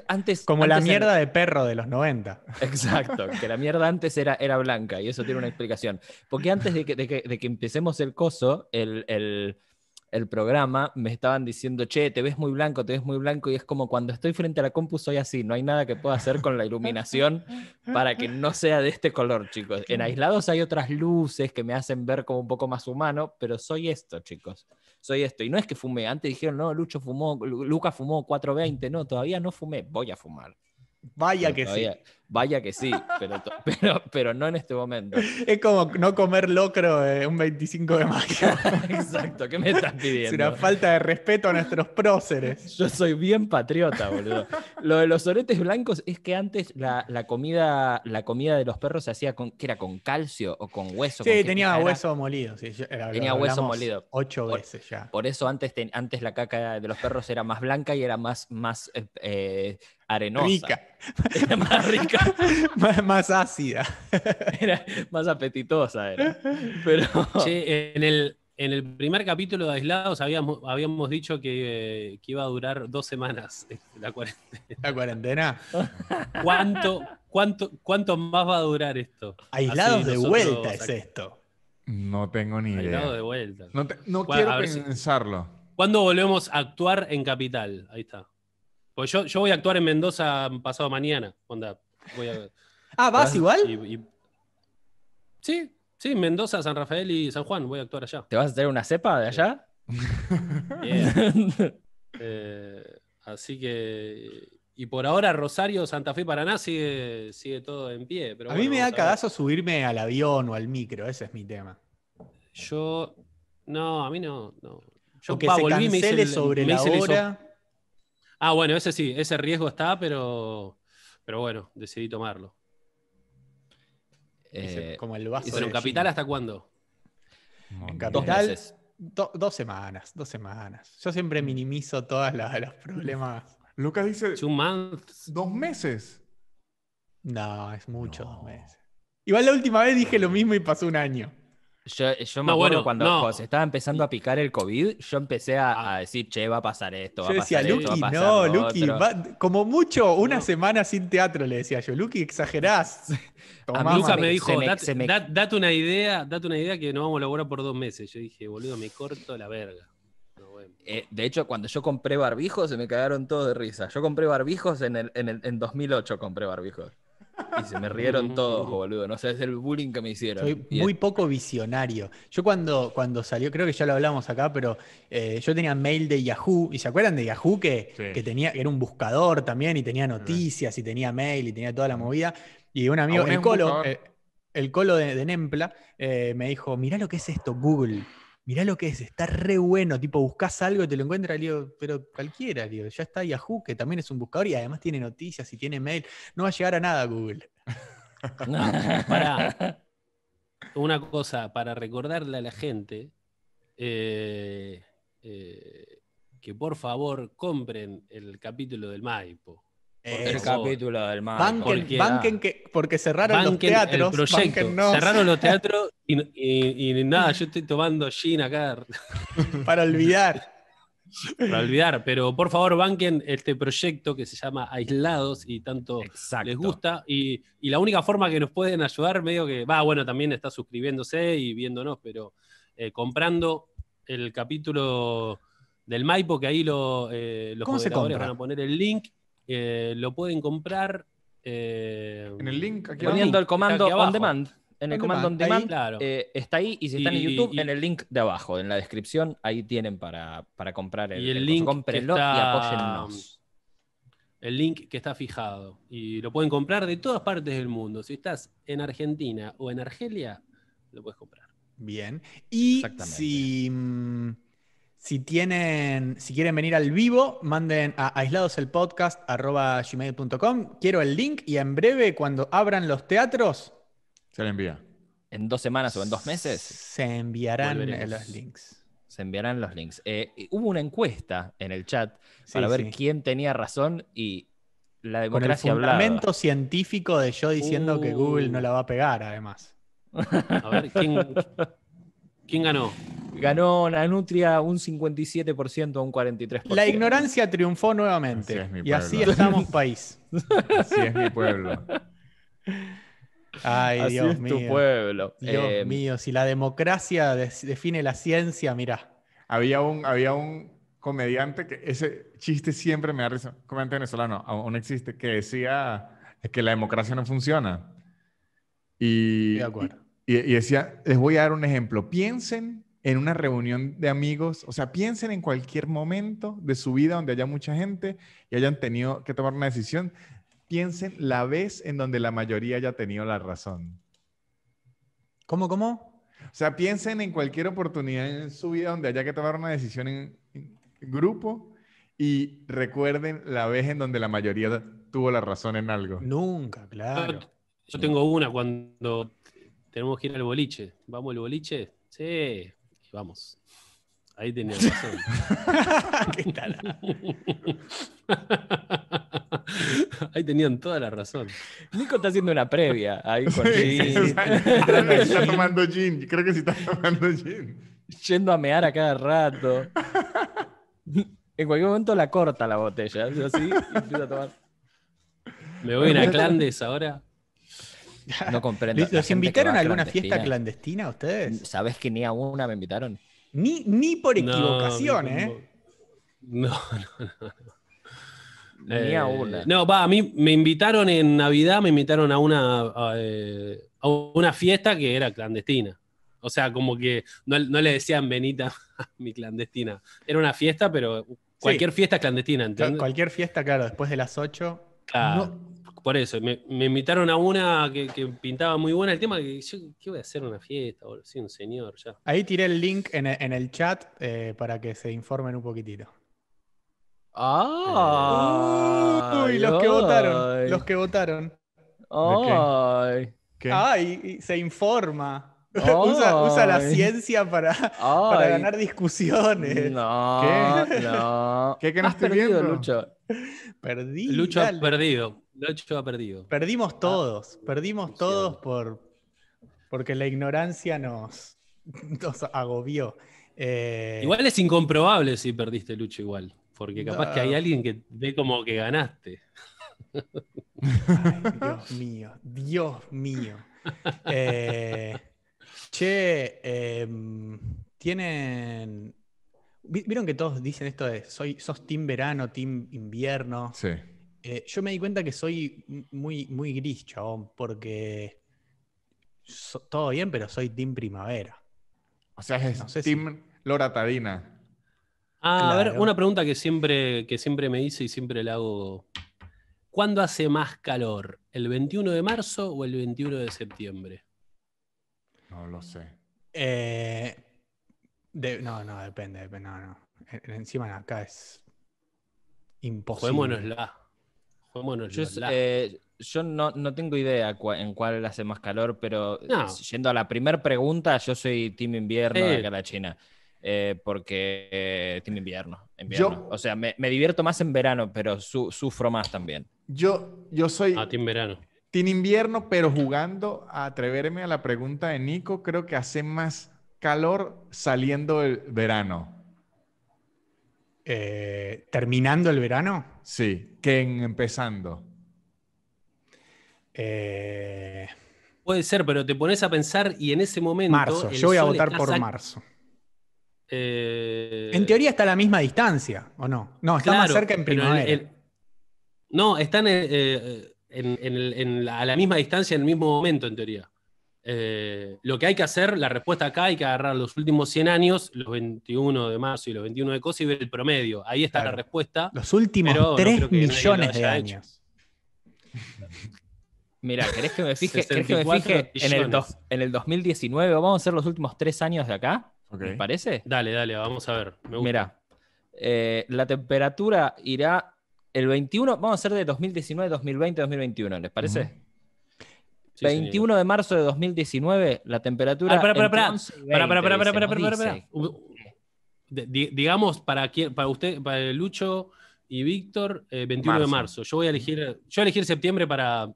antes, Como la mierda de perro de los 90. (laughs) Exacto, que la mierda antes era, era blanca y eso tiene una explicación. Porque antes de que, de que empecemos el coso, el, el, el programa, me estaban diciendo, che, te ves muy blanco, te ves muy blanco, y es como cuando estoy frente a la compu soy así, no hay nada que pueda hacer con la iluminación para que no sea de este color, chicos. En aislados hay otras luces que me hacen ver como un poco más humano, pero soy esto, chicos. Soy esto. Y no es que fumé, antes dijeron, no, Lucho fumó, Lucas fumó 420, no, todavía no fumé, voy a fumar. Vaya que sí. Vaya que sí, pero, (laughs) pero, pero, no en este momento. Es como no comer locro eh, un 25 de mayo. (laughs) Exacto, ¿qué me estás pidiendo? Es una falta de respeto a nuestros próceres. (laughs) Yo soy bien patriota, boludo. Lo de los oretes blancos es que antes la, comida, la comida de los perros se hacía con, que era con calcio o con hueso. Sí, tenía hueso molido. tenía hueso molido. Ocho veces ya. Por eso antes, antes la caca de los perros era más blanca y era más, más eh, eh, arenosa. Era más rica. (laughs) más, ácida. más apetitosa. Era. Pero... Che, en el, en el primer capítulo de Aislados habíamos, habíamos dicho que, que, iba a durar dos semanas la cuarentena. ¿La cuarentena? ¿Cuánto, cuánto, cuánto más va a durar esto? Aislados de vuelta es esto. No tengo ni idea. Aislados de vuelta. No, no quiero pensarlo. ¿Cuándo volvemos a actuar en Capital? Ahí está. Pues yo, yo voy a actuar en Mendoza pasado mañana. Onda, voy a... (laughs) ah, ¿vas igual? Sí, sí, Mendoza, San Rafael y San Juan, voy a actuar allá. ¿Te vas a traer una cepa de allá? (laughs) Eh, así que. Y por ahora Rosario, Santa Fe, Paraná sigue, todo en pie. a mí me da cadazo subirme al avión o al micro, ese es mi tema. Yo. No, a mí no. Yo pa, volví, sobre la hora. Ah, bueno, ese sí, ese riesgo está, pero, pero bueno, decidí tomarlo. Eh, como el Pero en Capital, ¿hasta cuándo? En Capital, dos, semanas, dos semanas. Yo siempre mm. minimizo todos los problemas. Lucas dice. Dos meses. No, es mucho, dos meses. Igual la última vez dije lo mismo y pasó un año. Yo, me acuerdo cuando se estaba empezando a picar el COVID, yo empecé a, ah. decir, che, va a pasar esto. va decía, pasar no, Luki, como mucho, una semana sin teatro, le decía yo, Lucky exagerás. (laughs) Luca me dijo, date, una idea, date una idea que no vamos a laburar por dos meses. Yo dije, boludo, me corto la verga. Eh, de hecho, cuando yo compré barbijos, se me cagaron todos de risa. Yo compré barbijos en, el, en 2008, compré barbijos. Y se me rieron todos, boludo. No sé, es el bullying que me hicieron. Soy muy poco visionario. Yo cuando, cuando salió, creo que ya lo hablamos acá, pero eh, yo tenía mail de Yahoo. ¿Y se acuerdan de Yahoo? Que, que tenía, era un buscador también y tenía mm. noticias y tenía mail y tenía toda la mm. movida. Y un amigo, el colo, eh, el colo de, Nempla, eh, me dijo, mirá lo que es esto, Google mirá lo que es, está re bueno, tipo, buscas algo y te lo encuentras, Lío. pero cualquiera, digo, ya está Yahoo, que también es un buscador y además tiene noticias y tiene mail, no va a llegar a nada Google. Una cosa, para recordarle a la gente, eh, eh, que por favor compren el capítulo del Maipo. El capítulo del mar. porque cerraron los teatros. Cerraron los (laughs) teatros y, nada, yo estoy tomando gin acá. (laughs) Para olvidar. Para olvidar, pero por favor banquen este proyecto que se llama Aislados y tanto les gusta. Y, la única forma que nos pueden ayudar, medio que, va, bueno, también está suscribiéndose y viéndonos, pero eh, comprando el capítulo del Maipo, que ahí lo, eh, los moderadores van a poner el link. Eh, lo pueden comprar. Poniendo el comando on demand. En el comando on demand, eh, está ahí y si están en YouTube, en el link de abajo, en la descripción, ahí tienen para, para comprar el, y el, link. y apóyennos el link que está fijado. Y lo pueden comprar de todas partes del mundo. Si estás en Argentina o en Argelia, lo puedes comprar. Bien. Y si mm, si tienen, si quieren venir al vivo, manden a aisladoselpodcast.gmail.com. Quiero el link y en breve, cuando abran los teatros. Se lo envía. En dos semanas o en dos meses. Se enviarán los links. Se enviarán los links. Eh, hubo una encuesta en el chat para ver quién tenía razón y la democracia Con el fundamento científico de yo diciendo que uh. Google no la va a pegar, además. (laughs) A ver, ¿quién, ¿Quién ganó? Ganó la Nutria un 57% a un 43%. La ignorancia triunfó nuevamente. y así estamos país. Así es mi pueblo. Ay, así Dios es mío. tu pueblo. Dios eh, mío, si la democracia define la ciencia, mirá. Había un, había un comediante que ese chiste siempre me da risa. Comediante venezolano, aún existe, que decía que la democracia no funciona. Y, de acuerdo. Y, decía, les voy a dar un ejemplo. Piensen en una reunión de amigos, o sea, piensen en cualquier momento de su vida donde haya mucha gente y hayan tenido que tomar una decisión, piensen la vez en donde la mayoría haya tenido la razón. ¿Cómo, cómo? O sea, piensen en cualquier oportunidad en su vida donde haya que tomar una decisión en grupo y recuerden la vez en donde la mayoría tuvo la razón en algo. Nunca, claro. Yo tengo una cuando tenemos que ir al boliche. ¿Vamos al boliche? Sí, vamos. Ahí tenían razón. (laughs) Qué (laughs) Ahí tenían toda la razón. Nico está haciendo una previa ahí con Creo que está (laughs) tomando gin. Creo que sí está tomando gin. Yendo a mear a cada rato. En cualquier momento la corta la botella. y empieza a tomar. Me voy a ir a Clandes ahora. No (laughs) comprendo. ¿Los invitaron a alguna fiesta clandestina ustedes? Sabes que ni a una me invitaron. Ni, ni por equivocación, ¿eh? (laughs) No, no, no. Ni a eh, una. No, va, a mí me invitaron en Navidad, me invitaron a una, a, eh, una fiesta que era clandestina. O sea, como que no, le decían Benita, a (laughs) mi clandestina. Era una fiesta, pero cualquier fiesta clandestina. ¿entendés? Cualquier fiesta, claro, después de las 8. Claro por eso, me, invitaron a una que, pintaba muy buena el tema, que yo, ¿qué voy a hacer una fiesta? o un señor ya. Ahí tiré el link en el, chat eh, para que se informen un poquitito. ¡Ah! Uy, los que votaron, los que votaron. ¡Ay! ¡Ay! Se informa. (laughs) Usa, la ciencia para, ganar discusiones. No, ¿Qué? no. ¿Qué qué no Has perdido, viendo? Lucho. Perdí. Lucho perdido. Lucho ha perdido. Perdimos ah, todos, perdimos todos por, porque la ignorancia nos, (laughs) agobió. Eh, igual es incomprobable si perdiste Lucho igual, porque capaz que hay alguien que ve como que ganaste. Dios mío, Dios mío. (laughs) Eh, che, em, tienen. ¿Vieron que todos dicen esto de soy, sos team verano, team invierno? Sí. Eh, yo me di cuenta que soy muy, muy gris, chabón, porque todo bien, pero soy Team Primavera. O sea, es Team Loratadina. Ah, a ver, una pregunta que siempre, que siempre me hice y siempre la hago. ¿Cuándo hace más calor? ¿El 21 de marzo o el 21 de septiembre? No lo sé. Eh, no, no, depende, depende Encima acá es imposible. Bueno, yo, eh, no, tengo idea en cuál hace más calor, pero yendo a la primera pregunta, yo soy Team Invierno de la China. Eh, porque eh, Team Invierno. o sea, me, divierto más en verano, pero sufro más también. Yo, yo soy. Ah, Team Verano. Team Invierno, pero jugando a atreverme a la pregunta de Nico, creo que hace más calor saliendo el verano. Eh, ¿Terminando el verano? Sí, que empezando. Eh, Puede ser, pero te pones a pensar y en ese momento. Marzo, yo voy a votar por marzo. Eh, en teoría está a la misma distancia, ¿o no? No, está más cerca en primavera. No, están a la misma distancia en el mismo momento, en teoría. Eh, lo que hay que hacer, la respuesta acá, hay que agarrar los últimos 100 años, los 21 de marzo y los 21 de COSI, y ver el promedio. Ahí está la respuesta. Los últimos 3 millones de años. Mira, ¿querés que me fije, en, el en 2019? Vamos a hacer los últimos 3 años de acá. Okay. parece? Dale, dale, vamos a ver. Mira, eh, la temperatura irá el 21, vamos a hacer de 2019, 2020, 2021, ¿les parece? 21 de marzo de 2019, la temperatura. Ah, para, Digamos, para, para usted, para Lucho y Víctor, 21 eh, de marzo. Yo voy a elegir, yo elegir septiembre para,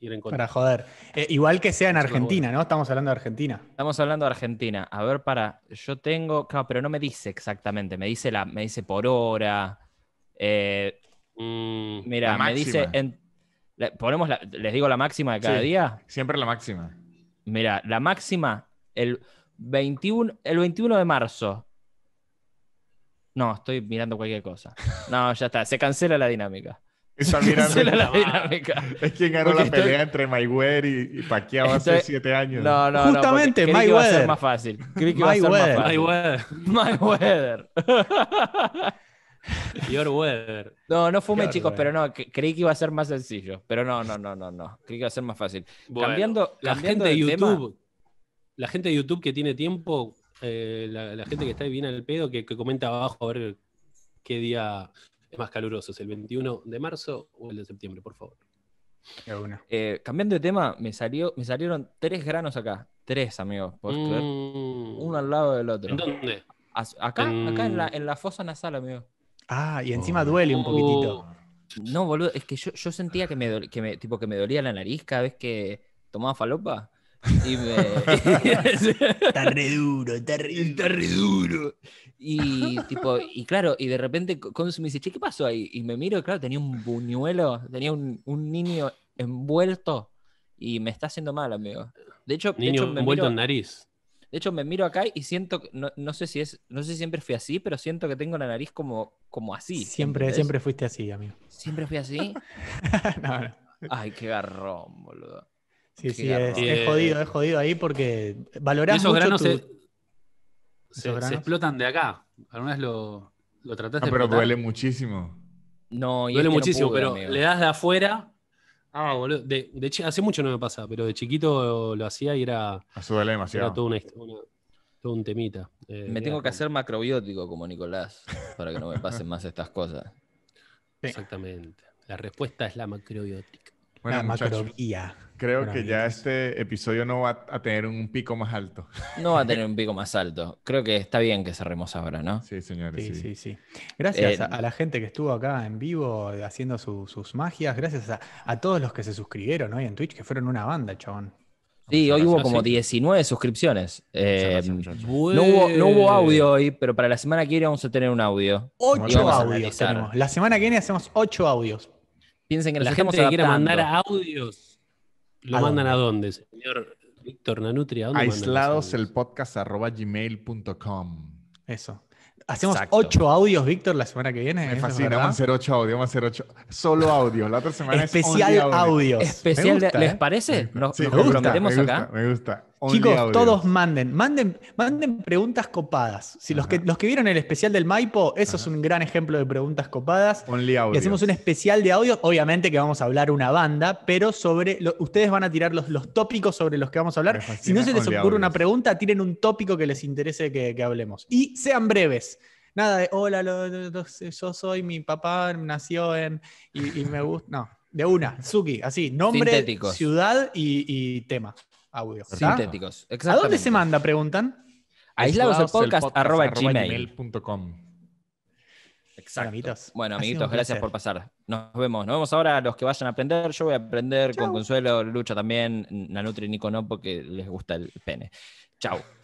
ir en contra. Para joder. Eh, igual que sea en Argentina, ¿no? Estamos hablando de Argentina. Estamos hablando de Argentina. A ver, para. Yo tengo. pero no me dice exactamente. Me dice, la, me dice por hora. Eh, mm, mira, me dice. En, ponemos les digo la máxima de cada día. Siempre la máxima. Mira, la máxima, el 21, el de marzo. No, estoy mirando cualquier cosa. No, ya está, se cancela la dinámica. se cancela la dinámica. Es quien ganó la pelea entre Mayweather y, Pacquiao hace siete años. No, no, Justamente, MyWeather Mayweather. a ser más fácil. Creo que a ser más fácil. Mayweather. Mayweather. (laughs) Your weather. No, no fumé chicos, pero no, creí que iba a ser más sencillo. Pero no, no, no, no, no. Creí que iba a ser más fácil. cambiando, la gente de YouTube, la gente de YouTube que tiene tiempo, eh, la, gente que está bien el pedo, que, comenta abajo a ver qué día es más caluroso, es el 21 de marzo o el de septiembre, por favor. Eh, cambiando de tema, me, salió, me salieron tres granos acá. Tres, amigos. Mm. Uno al lado del otro. ¿En dónde? acá, acá en la, en la fosa nasal, amigo. Ah, y encima oh. duele un poquitito. Oh. No, boludo, es que yo, sentía que me, que me, tipo, que me dolía la nariz cada vez que tomaba falopa. Y me... (laughs) está re duro, está re, duro. Y tipo, y claro, y de repente me dice, che, ¿qué pasó ahí? Y me miro, y claro, tenía un buñuelo, tenía un, niño envuelto y me está haciendo mal, amigo. De hecho, niño de hecho, envuelto en nariz. De hecho, me miro acá y siento, no, no sé si es, no sé siempre fui así, pero siento que tengo la nariz como, como así. Siempre, siempre fuiste así, amigo. ¿Siempre fui así? (laughs) Ay, qué garrón, boludo. Sí, sí, es, jodido, jodido ahí porque valorás esos granos, se, explotan de acá. Alguna vez lo, lo trataste ah, de pero duele muchísimo. No, y duele muchísimo, pero le das de afuera Ah, De, hace mucho no me pasa, pero de chiquito lo, hacía y era. Era todo, una, todo un temita. Eh, me tengo que hacer macrobiótico como Nicolás para que no me pasen más estas cosas. Exactamente. La respuesta es la macrobiótica. la macrobía. Creo que ya este episodio no va a tener un pico más alto. (laughs) No va a tener un pico más alto. Creo que está bien que cerremos ahora, ¿no? Sí, señores. Sí, sí, sí. Gracias eh, a la gente que estuvo acá en vivo haciendo sus magias. Gracias a, todos los que se suscribieron hoy en Twitch, que fueron una banda, chabón. Sí, hoy hubo como 19 suscripciones. Eh, no, hubo, audio hoy, pero para la semana que viene vamos a tener un audio. Ocho audios La semana que viene hacemos ocho audios. Piensen que la gente que quieran mandar audios ¿Lo mandan a dónde, señor Víctor Nanutria? ¿a dónde Aislados el podcast arroba gmail.com. Eso. Hacemos ocho audios, Víctor, la semana que viene. Me ¿eh? fascina, vamos a hacer ocho audios, vamos a hacer ocho. Solo audios, la otra semana Especial es audios. Especial, ¿les ¿eh? parece? Nos, acá. Me gusta. Chicos, todos manden, manden, manden preguntas copadas. Si los que, los que vieron el especial del Maipo, eso es un gran ejemplo de preguntas copadas. y hacemos un especial de audio, obviamente que vamos a hablar una banda, pero sobre ustedes van a tirar los, los tópicos sobre los que vamos a hablar. Si no se les ocurre una pregunta, tiren un tópico que les interese que, hablemos. Y sean breves nada de hola, yo soy mi papá, nació en y, me gusta. No, de una, Suki, así, nombre, ciudad y tema. Sintéticos. ¿A dónde se manda? Preguntan. Aislados Exacto. Bueno, amiguitos, gracias por pasar. Nos vemos. Nos vemos ahora los que vayan a aprender. Yo voy a aprender con Consuelo, Lucha también, Nanutri y Nico no, porque les gusta el pene. Chao.